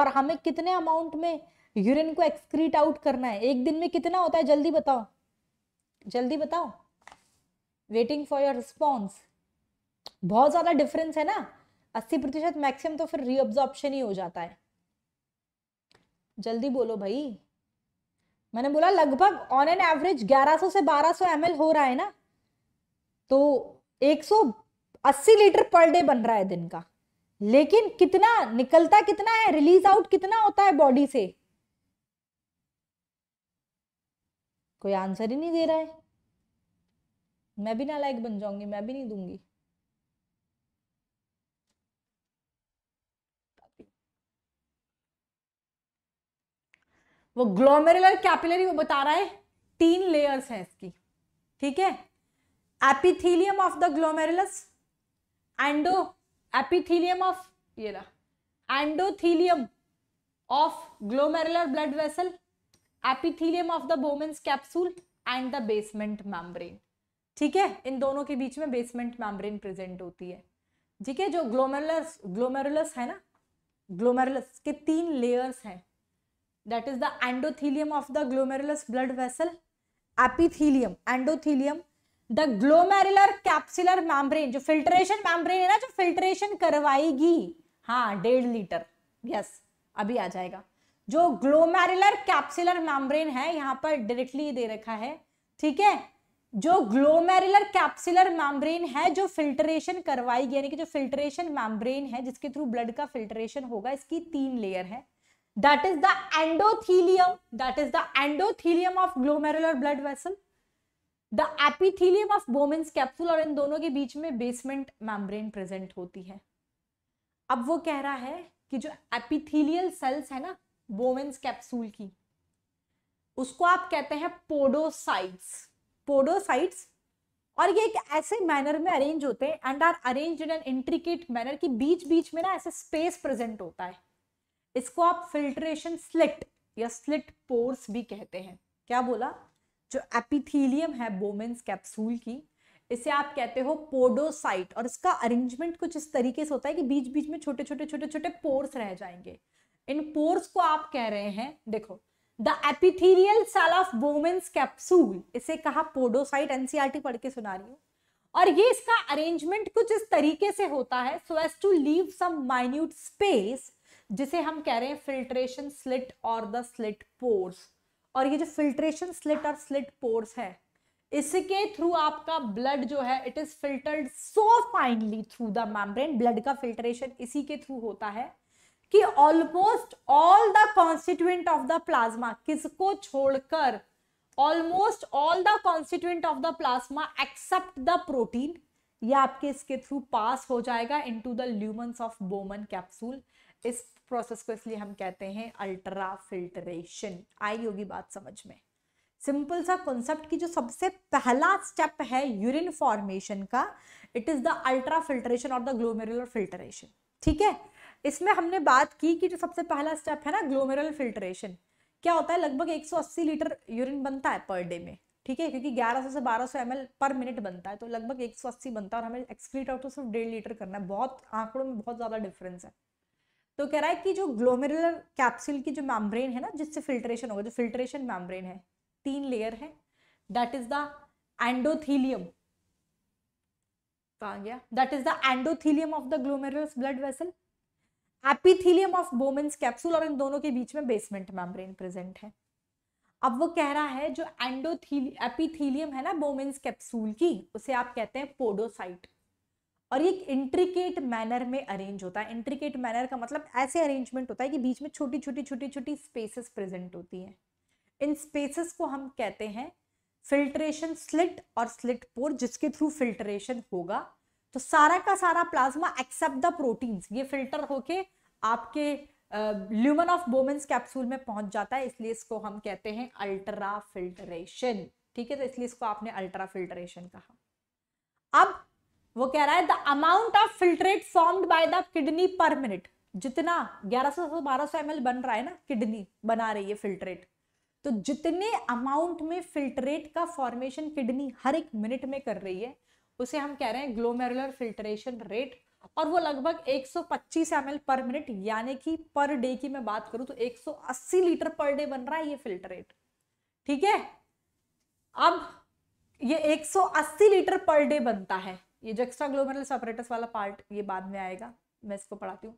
S1: और हमें कितने अमाउंट में यूरिन को एक्सक्रीट आउट करना है एक दिन में कितना होता है जल्दी बताओ जल्दी बताओ वेटिंग फॉर योर रिस्पॉन्स बहुत ज़्यादा डिफरेंस है ना अस्सी प्रतिशत मैक्सिमम तो फिर रीऑब्जॉर्प्शन ही हो जाता है जल्दी बोलो भाई मैंने बोला लगभग ऑन एन एवरेज 1100 से 1200 सौ हो रहा है ना तो 180 लीटर पर डे बन रहा है दिन का लेकिन कितना निकलता कितना है रिलीज आउट कितना होता है बॉडी से कोई आंसर ही नहीं दे रहा है मैं भी ना लाइक बन जाऊंगी मैं भी नहीं दूंगी वो ग्लोमेरुलर कैपिलरी वो बता रहा है तीन लेयर्स हैं इसकी ठीक है epithelium of the glomerulus endo epithelium of ये रहा endothelium of glomerular blood vessel epithelium of the Bowman's capsule and the basement membrane ठीक है इन दोनों के बीच में बेसमेंट मैमब्रेन प्रेजेंट होती है ठीक है जो ग्लोमेरुलस ग्लोमेरुलस है ना ग्लोमेरुलस के तीन लेयर्स हैं that is the endothelium of the glomerulus blood vessel epithelium endothelium the glomerular capsular membrane जो फिल्ट्रेशन मैम्ब्रेन है ना जो फिल्ट्रेशन करवाएगी हाँ डेढ़ लीटर यस अभी आ जाएगा जो ग्लोमेरुलर कैप्सुलर मैम्ब्रेन है यहाँ पर डायरेक्टली दे रखा है ठीक है जो ग्लोमेरुलर कैप्सुलर मैम्ब्रेन है जो फिल्ट्रेशन करवाएगी यानी कि जो फिल्ट्रेशन मैम्ब्रेन है जिसके थ्रू ब्लड का फिल्ट्रेशन होगा इसकी तीन लेयर है that is the endothelium that is the endothelium of glomerular blood vessel the epithelium of bowman's capsule और इन दोनों के बीच में बेसमेंट membrane प्रेजेंट होती है अब वो कह रहा है कि जो एपिथीलियल सेल्स है ना बोमेंस कैप्सूल की उसको आप कहते हैं पोडोसाइट्स पोडोसाइट्स और ये एक ऐसे मैनर में अरेंज होते हैं and are arrange in an intricate manner की बीच बीच में ना ऐसे स्पेस प्रेजेंट होता है इसको आप फिल्ट्रेशन स्लिट या स्लिट पोर्स भी कहते हैं क्या बोला जो एपिथीलियम है बोमेंस कैप्सूल की इसे आप कहते हो पोडोसाइट और इसका अरेंजमेंट कुछ इस तरीके से होता है कि बीच बीच में छोटे छोटे छोटे छोटे पोर्स रह जाएंगे इन पोर्स को आप कह रहे हैं देखो the epithelial cell of Bowman's capsule इसे कहा पोडोसाइट एनसीआरटी e पढ़ के सुना रही हूँ और ये इसका अरेंजमेंट कुछ इस तरीके से होता है so as to leave some minute space जिसे हम कह रहे हैं फिल्ट्रेशन स्लिट और द स्लिट पोर्स और ये जो फिल्ट्रेशन स्लिट और स्लिट पोर्स है इसके थ्रू आपका ब्लड जो है it is filtered so finally through the membrane blood का फिल्ट्रेशन इसी के थ्रू होता है कि almost all the constituent of the plasma किसको छोड़कर almost all the constituent of the plasma except the protein ये आपके इसके थ्रू पास हो जाएगा into the lumens of Bowman capsule इस प्रोसेस को इसलिए हम कहते हैं अल्ट्रा फिल्ट्रेशन आई होगी बात समझ में सिंपल सा कॉन्सेप्ट की जो सबसे पहला स्टेप है यूरिन फॉर्मेशन का it is the ultra filtration और द ग्लोमेरुलर फिल्ट्रेशन ठीक है इसमें हमने बात की कि जो सबसे पहला स्टेप है ना ग्लोमेरुलर फिल्ट्रेशन क्या होता है लगभग 180 लीटर यूरिन बनता है पर डे में ठीक है क्योंकि 1100 से 1200 सौ पर मिनट बनता है तो लगभग 180 बनता है और हमें एक्सक्रीट आउट तो सिर्फ डेढ़ लीटर करना है बहुत आंकड़ों में बहुत ज़्यादा डिफरेंस है तो कह रहा है कि जो ग्लोमेरुलर कैप्सूल की जो मैम्ब्रेन है ना जिससे फिल्ट्रेशन होगा जो फिल्ट्रेशन मैम्ब्रेन है तीन लेयर है दैट इज द एंडोथीलियम कहा गया that is the endothelium of the glomerulus blood vessel epithelium of Bowman's capsule और इन दोनों के बीच में बेसमेंट मैम्ब्रेन प्रेजेंट है अब वो कह रहा है जो एंडोथीलियम एपीथीलियम है ना बोमेंस कैप्सूल की उसे आप कहते हैं पोडोसाइट और ये एक इंट्रिकेट मैनर में अरेंज होता है इंट्रिकेट मैनर का मतलब ऐसे अरेंजमेंट होता है कि बीच में छोटी छोटी छोटी छोटी स्पेसेस प्रेजेंट होती हैं इन स्पेसेस को हम कहते हैं फिल्ट्रेशन स्लिट और स्लिट पोर जिसके थ्रू फिल्ट्रेशन होगा तो सारा का सारा प्लाज्मा एक्सेप्ट द प्रोटीन्स ये फिल्टर होके आपके ल्यूमन ऑफ बोमेंस कैप्सूल में पहुंच जाता है इसलिए इसको हम कहते हैं अल्ट्रा फिल्ट्रेशन ठीक है तो इसलिए इसको आपने अल्ट्रा फिल्ट्रेशन कहा अब वो कह रहा है the amount of filtrate formed by the kidney per minute जितना 1100 से 1200 एल बन रहा है ना किडनी बना रही है फिल्ट्रेट तो जितने अमाउंट में फिल्ट्रेट का फॉर्मेशन किडनी हर एक मिनट में कर रही है उसे हम कह रहे हैं ग्लोमेरुलर फिल्ट्रेशन रेट और वो लगभग 125 सौ पर मिनट यानी कि पर डे की मैं बात करूं तो 180 लीटर पर डे बन रहा है ये फिल्ट्रेट ठीक है अब ये 180 लीटर पर डे बनता है ये जो एक्स्ट्रा ग्लोमेरुलर सेपरेटस वाला पार्ट ये बाद में आएगा मैं इसको पढ़ाती हूँ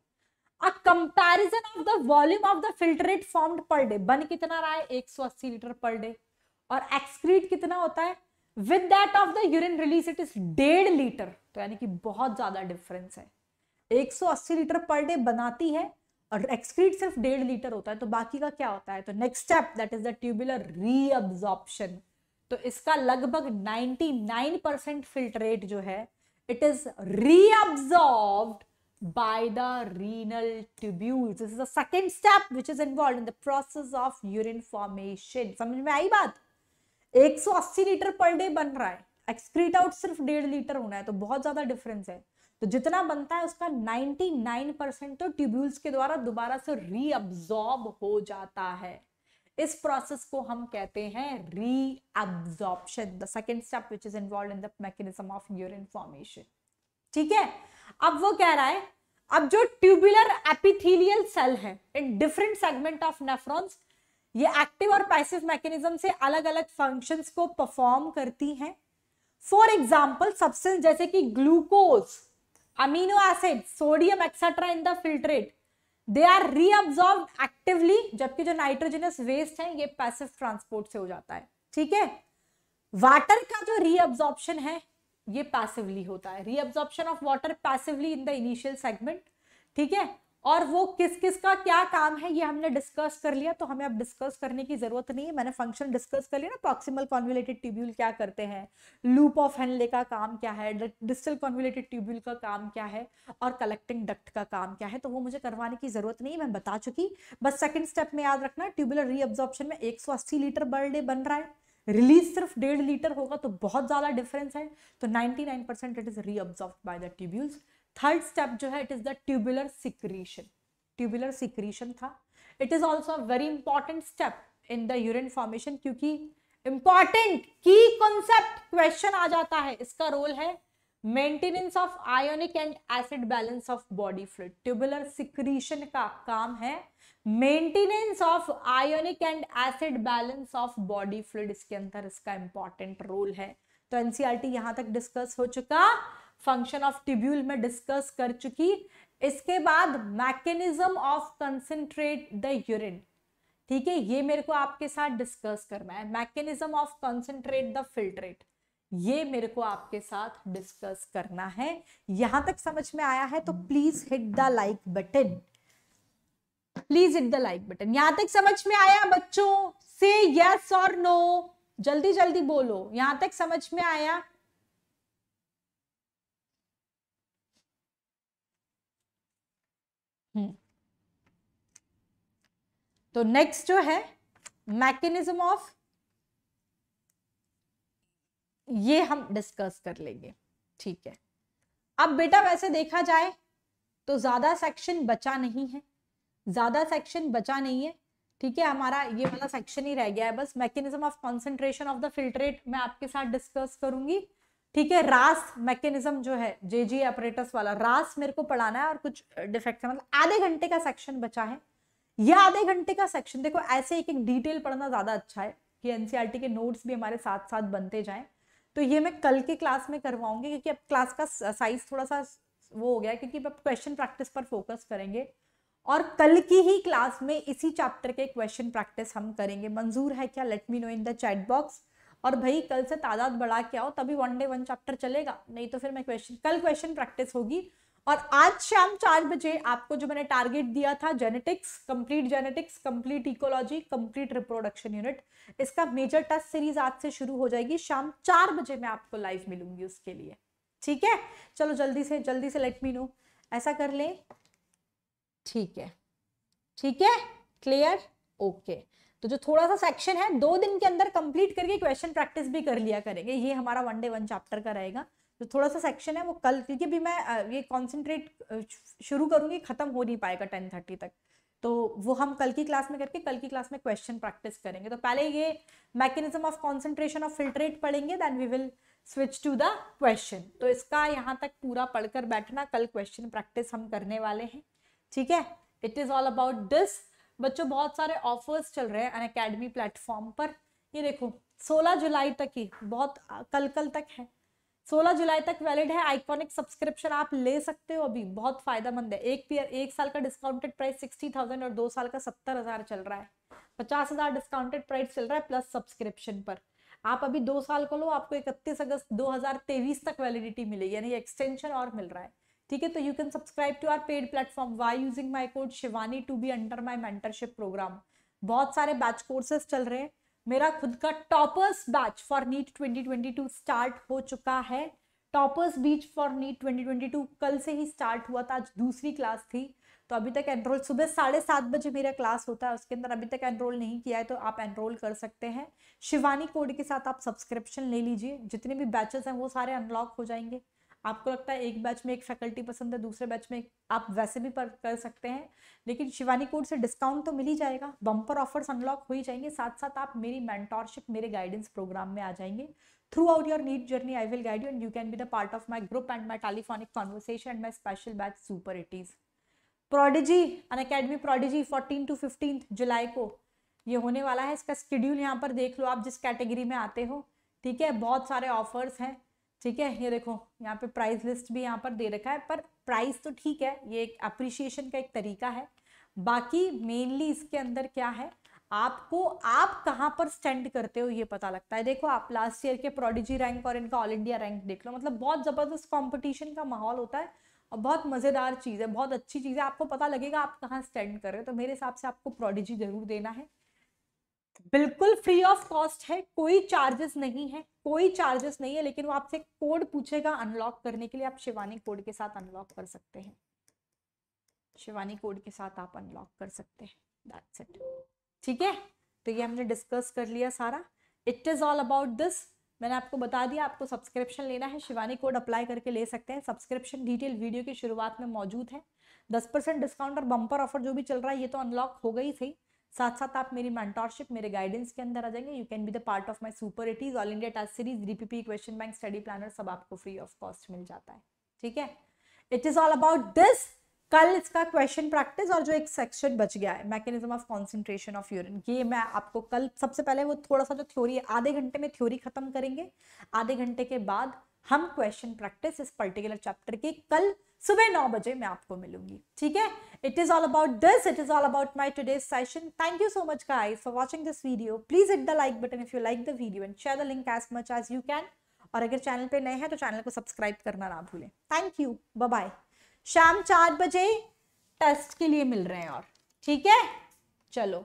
S1: a comparison of the volume of the filtrate formed per day बन कितना रहा है 180 लीटर पर डे और एक्सक्रीट कितना होता है with that of the urine release it is डेढ़ लीटर तो यानी कि बहुत ज्यादा डिफरेंस है 180 लीटर पर डे बनाती है और एक्सक्रीट सिर्फ डेढ़ लीटर होता है तो बाकी का क्या होता है तो next step that is the tubular reabsorption तो इसका लगभग 99 परसेंट फिल्टरेट जो है it is reabsorbed by the renal tubules. This is the second step which is involved in the process of urine formation. samajh mein aayi baat 180 liter per day ban raha hai excrete out sirf 1.5 liter hona hai to bahut zyada difference hai to jitna banta hai uska 99 to tubules ke dwara dobara se reabsorb ho jata hai इस process को हम कहते हैं reabsorption the second step which is involve in the mechanism of urine formation ठीक है अब वो कह रहा है अब जो ट्यूबुलर एपिथेलियल सेल है in different segment of nephrons ये एक्टिव और पैसिव मैकेनिज्म से अलग अलग फंक्शंस को परफॉर्म करती हैं फॉर एग्जांपल सब्सटेंस जैसे कि glucose amino acid sodium etcetera in the filtrate they are reabsorb actively जबकि जो नाइट्रोजनस वेस्ट है ये पैसिव ट्रांसपोर्ट से हो जाता है ठीक है वाटर का जो रीअब्जॉर्प्शन है ये पैसिवली होता है reabsorption of water passively in the initial segment ठीक है और वो किस किस का क्या काम है ये हमने डिस्कस कर लिया तो हमें अब डिस्कस करने की जरूरत नहीं है मैंने फंक्शन डिस्कस कर लिया ना प्रॉक्सिमल कॉन्विलेटेड ट्यूब्यूल क्या करते हैं लूप ऑफ हेनले का काम क्या है डिस्टल कॉन्विलेटेड ट्यूब्यूल का काम क्या है और कलेक्टिंग डक्ट का काम क्या है तो वो मुझे करवाने की जरूरत नहीं मैं बता चुकी बस सेकेंड स्टेप में याद रखना ट्यूबुलर रीअब्जॉर्प्शन में एक लीटर पर डे बन रहा है रिलीज सिर्फ डेढ़ लीटर होगा तो बहुत ज़्यादा डिफरेंस है तो ninety nine percent it is reabsorb by the tubules third step जो है it is the tubular secretion tubular secretion था it is also very important step in the urine formation क्योंकि इंपॉर्टेंट की कॉन्सेप्ट क्वेश्चन आ जाता है इसका role है maintenance of ionic and acid balance of body fluid tubular secretion का काम है maintenance of ionic and acid balance of body fluid इसके अंदर इसका इंपॉर्टेंट रोल है तो एनसीआरटी e यहां तक डिस्कस हो चुका फंक्शन ऑफ टिब्यूल में डिस्कस कर चुकी इसके बाद mechanism of concentrate the urine ठीक है ये मेरे को आपके साथ डिस्कस करना है mechanism of concentrate the filtrate ये मेरे को आपके साथ डिस्कस करना है यहां तक समझ में आया है तो please hit the like button please hit the like button यहां तक समझ में आया बच्चों से यस और नो जल्दी जल्दी बोलो यहां तक समझ में आया हम्म। तो नेक्स्ट जो है मैकेनिज्म ऑफ ये हम डिस्कस कर लेंगे ठीक है अब बेटा वैसे देखा जाए तो ज्यादा सेक्शन बचा नहीं है ज्यादा सेक्शन बचा नहीं है ठीक है हमारा ये वाला सेक्शन ही रह गया है बस mechanism of concentration of the filtrate मैं आपके साथ डिस्कस करूंगी ठीक है रास मैकेनिज्म जो है जे जी ऑपरेटर्स वाला रास मेरे को पढ़ाना है और कुछ डिफेक्ट है मतलब आधे घंटे का सेक्शन बचा है यह आधे घंटे का सेक्शन देखो ऐसे एक एक डिटेल पढ़ना ज़्यादा अच्छा है कि एनसीईआरटी e के नोट्स भी हमारे साथ साथ बनते जाएं तो ये मैं कल के क्लास में करवाऊंगी क्योंकि अब क्लास का साइज थोड़ा सा वो हो गया क्योंकि अब क्वेश्चन प्रैक्टिस पर फोकस करेंगे और कल की ही क्लास में इसी चैप्टर के क्वेश्चन प्रैक्टिस हम करेंगे मंजूर है क्या let me know in the chat box और भाई कल से तादाद बढ़ा के आओ तभी वन डे वन चैप्टर चलेगा नहीं तो फिर मैं क्वेश्चन कल क्वेश्चन प्रैक्टिस होगी और आज शाम चार बजे आपको जो मैंने टारगेट दिया था genetics complete genetics complete ecology complete reproduction unit इसका मेजर टेस्ट सीरीज आज से शुरू हो जाएगी शाम चार बजे मैं आपको लाइव मिलूंगी उसके लिए ठीक है चलो जल्दी से जल्दी से लेट मी नो ऐसा कर ले ठीक है ठीक है क्लियर ओके okay. तो जो थोड़ा सा सेक्शन है दो दिन के अंदर कंप्लीट करके क्वेश्चन प्रैक्टिस भी कर लिया करेंगे ये हमारा वन डे वन चैप्टर का रहेगा जो थोड़ा सा सेक्शन है वो कल क्योंकि भी मैं ये कॉन्सेंट्रेट शुरू करूंगी खत्म हो नहीं पाएगा टेन थर्टी तक तो वो हम कल की क्लास में करके कल की क्लास में क्वेश्चन प्रैक्टिस करेंगे तो पहले ये mechanism of concentration of filtrate पढ़ेंगे then we will switch to the question तो इसका यहाँ तक पूरा पढ़कर बैठना कल क्वेश्चन प्रैक्टिस हम करने वाले हैं ठीक है it is all about this बच्चों बहुत सारे ऑफर्स चल रहे हैं अकेडमी प्लेटफॉर्म पर ये देखो 16 जुलाई तक ही बहुत कल कल तक है 16 जुलाई तक वैलिड है आइकॉनिक सब्सक्रिप्शन आप ले सकते हो अभी बहुत फायदेमंद है एक पीयर एक साल का डिस्काउंटेड प्राइस सिक्सटी थाउजेंड और दो साल का सत्तर हजार चल रहा है पचास हजार डिस्काउंटेड प्राइस चल रहा है प्लस सब्सक्रिप्शन पर आप अभी दो साल को लो आपको इकतीस अगस्त दो तक वैलिडिटी मिलेगी यानी एक्सटेंशन और मिल रहा है ठीक है तो you can subscribe to our paid platform by using my code Shivani to be under my mentorship program बहुत सारे बैच कोर्सेस चल रहे हैं मेरा खुद का toppers batch for NEET 2022 start हो चुका है टॉपर्स बीच फॉर नीट 2022 कल से ही स्टार्ट हुआ था आज दूसरी क्लास थी तो अभी तक एनरोल सुबह साढ़े सात बजे मेरा क्लास होता है उसके अंदर अभी तक एनरोल नहीं किया है तो आप एनरोल कर सकते हैं शिवानी कोड के साथ आप सब्सक्रिप्शन ले लीजिए जितने भी बैचेस हैं वो सारे अनलॉक हो जाएंगे आपको लगता है एक बैच में एक फैकल्टी पसंद है दूसरे बैच में आप वैसे भी पर कर सकते हैं लेकिन शिवानी कोड से डिस्काउंट तो मिल ही जाएगा बम्पर ऑफर्स अनलॉक हो ही जाएंगे साथ साथ आप मेरी मेंटोरशिप मेरे गाइडेंस प्रोग्राम में आ जाएंगे throughout your NEET journey I will guide you and you can be the part of my group and my telephonic conversation and my special batch super eighties prodigy Unacademy prodigy fourteen to fifteen July को ये होने वाला है इसका schedule यहाँ पर देख लो आप जिस कैटेगरी में आते हो ठीक है बहुत सारे ऑफर्स हैं ठीक है ये देखो यहाँ पे प्राइस लिस्ट भी यहाँ पर दे रखा है पर प्राइस तो ठीक है ये एक अप्रिशिएशन का एक तरीका है बाकी मेनली इसके अंदर क्या है आपको आप कहाँ पर स्टैंड करते हो ये पता लगता है देखो आप लास्ट ईयर के प्रोडिजी रैंक और इनका ऑल इंडिया रैंक देख लो मतलब बहुत ज़बरदस्त कॉम्पिटिशन का माहौल होता है और बहुत मज़ेदार चीज़ है बहुत अच्छी चीज़ है आपको पता लगेगा आप कहाँ स्टैंड कर रहे हो तो मेरे हिसाब से आपको प्रोडिजी ज़रूर देना है बिल्कुल फ्री ऑफ कॉस्ट है कोई चार्जेस नहीं है कोई चार्जेस नहीं है लेकिन वो आपसे कोड पूछेगा अनलॉक करने के लिए आप शिवानी कोड के साथ अनलॉक कर सकते हैं शिवानी कोड के साथ आप अनलॉक कर सकते हैं ठीक है तो ये हमने डिस्कस कर लिया सारा it is all about this मैंने आपको बता दिया आपको सब्सक्रिप्शन लेना है शिवानी कोड अप्लाई करके ले सकते हैं सब्सक्रिप्शन डिटेल वीडियो की शुरुआत में मौजूद है दस परसेंट डिस्काउंट और बम्पर ऑफर जो भी चल रहा है ये तो अनलॉक हो गई थी साथ साथ आप मेरी मेंटोरशिप मेरे गाइडेंस के अंदर आ जाएंगे you can be the part of my super it is all India task series DPP question bank study planner सब आपको फ्री ऑफ कॉस्ट मिल जाता है ठीक है it is all about this कल इसका क्वेश्चन प्रैक्टिस और जो एक सेक्शन बच गया है mechanism of concentration of urine ये मैं आपको कल सबसे पहले वो थोड़ा सा जो थ्योरी आधे घंटे में थ्योरी खत्म करेंगे आधे घंटे के बाद हम क्वेश्चन प्रैक्टिस इस पर्टिकुलर चैप्टर के कल सुबह नौ बजे मैं आपको मिलूंगी ठीक है it is all about this it is all about my today's session thank you so much guys for watching this video please hit the like button if you like the video and share the link as much as you can और अगर channel पे नए हैं तो channel को subscribe करना ना भूलें थैंक यू बाय शाम चार बजे टेस्ट के लिए मिल रहे हैं और ठीक है चलो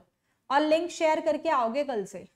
S1: और लिंक शेयर करके आओगे कल से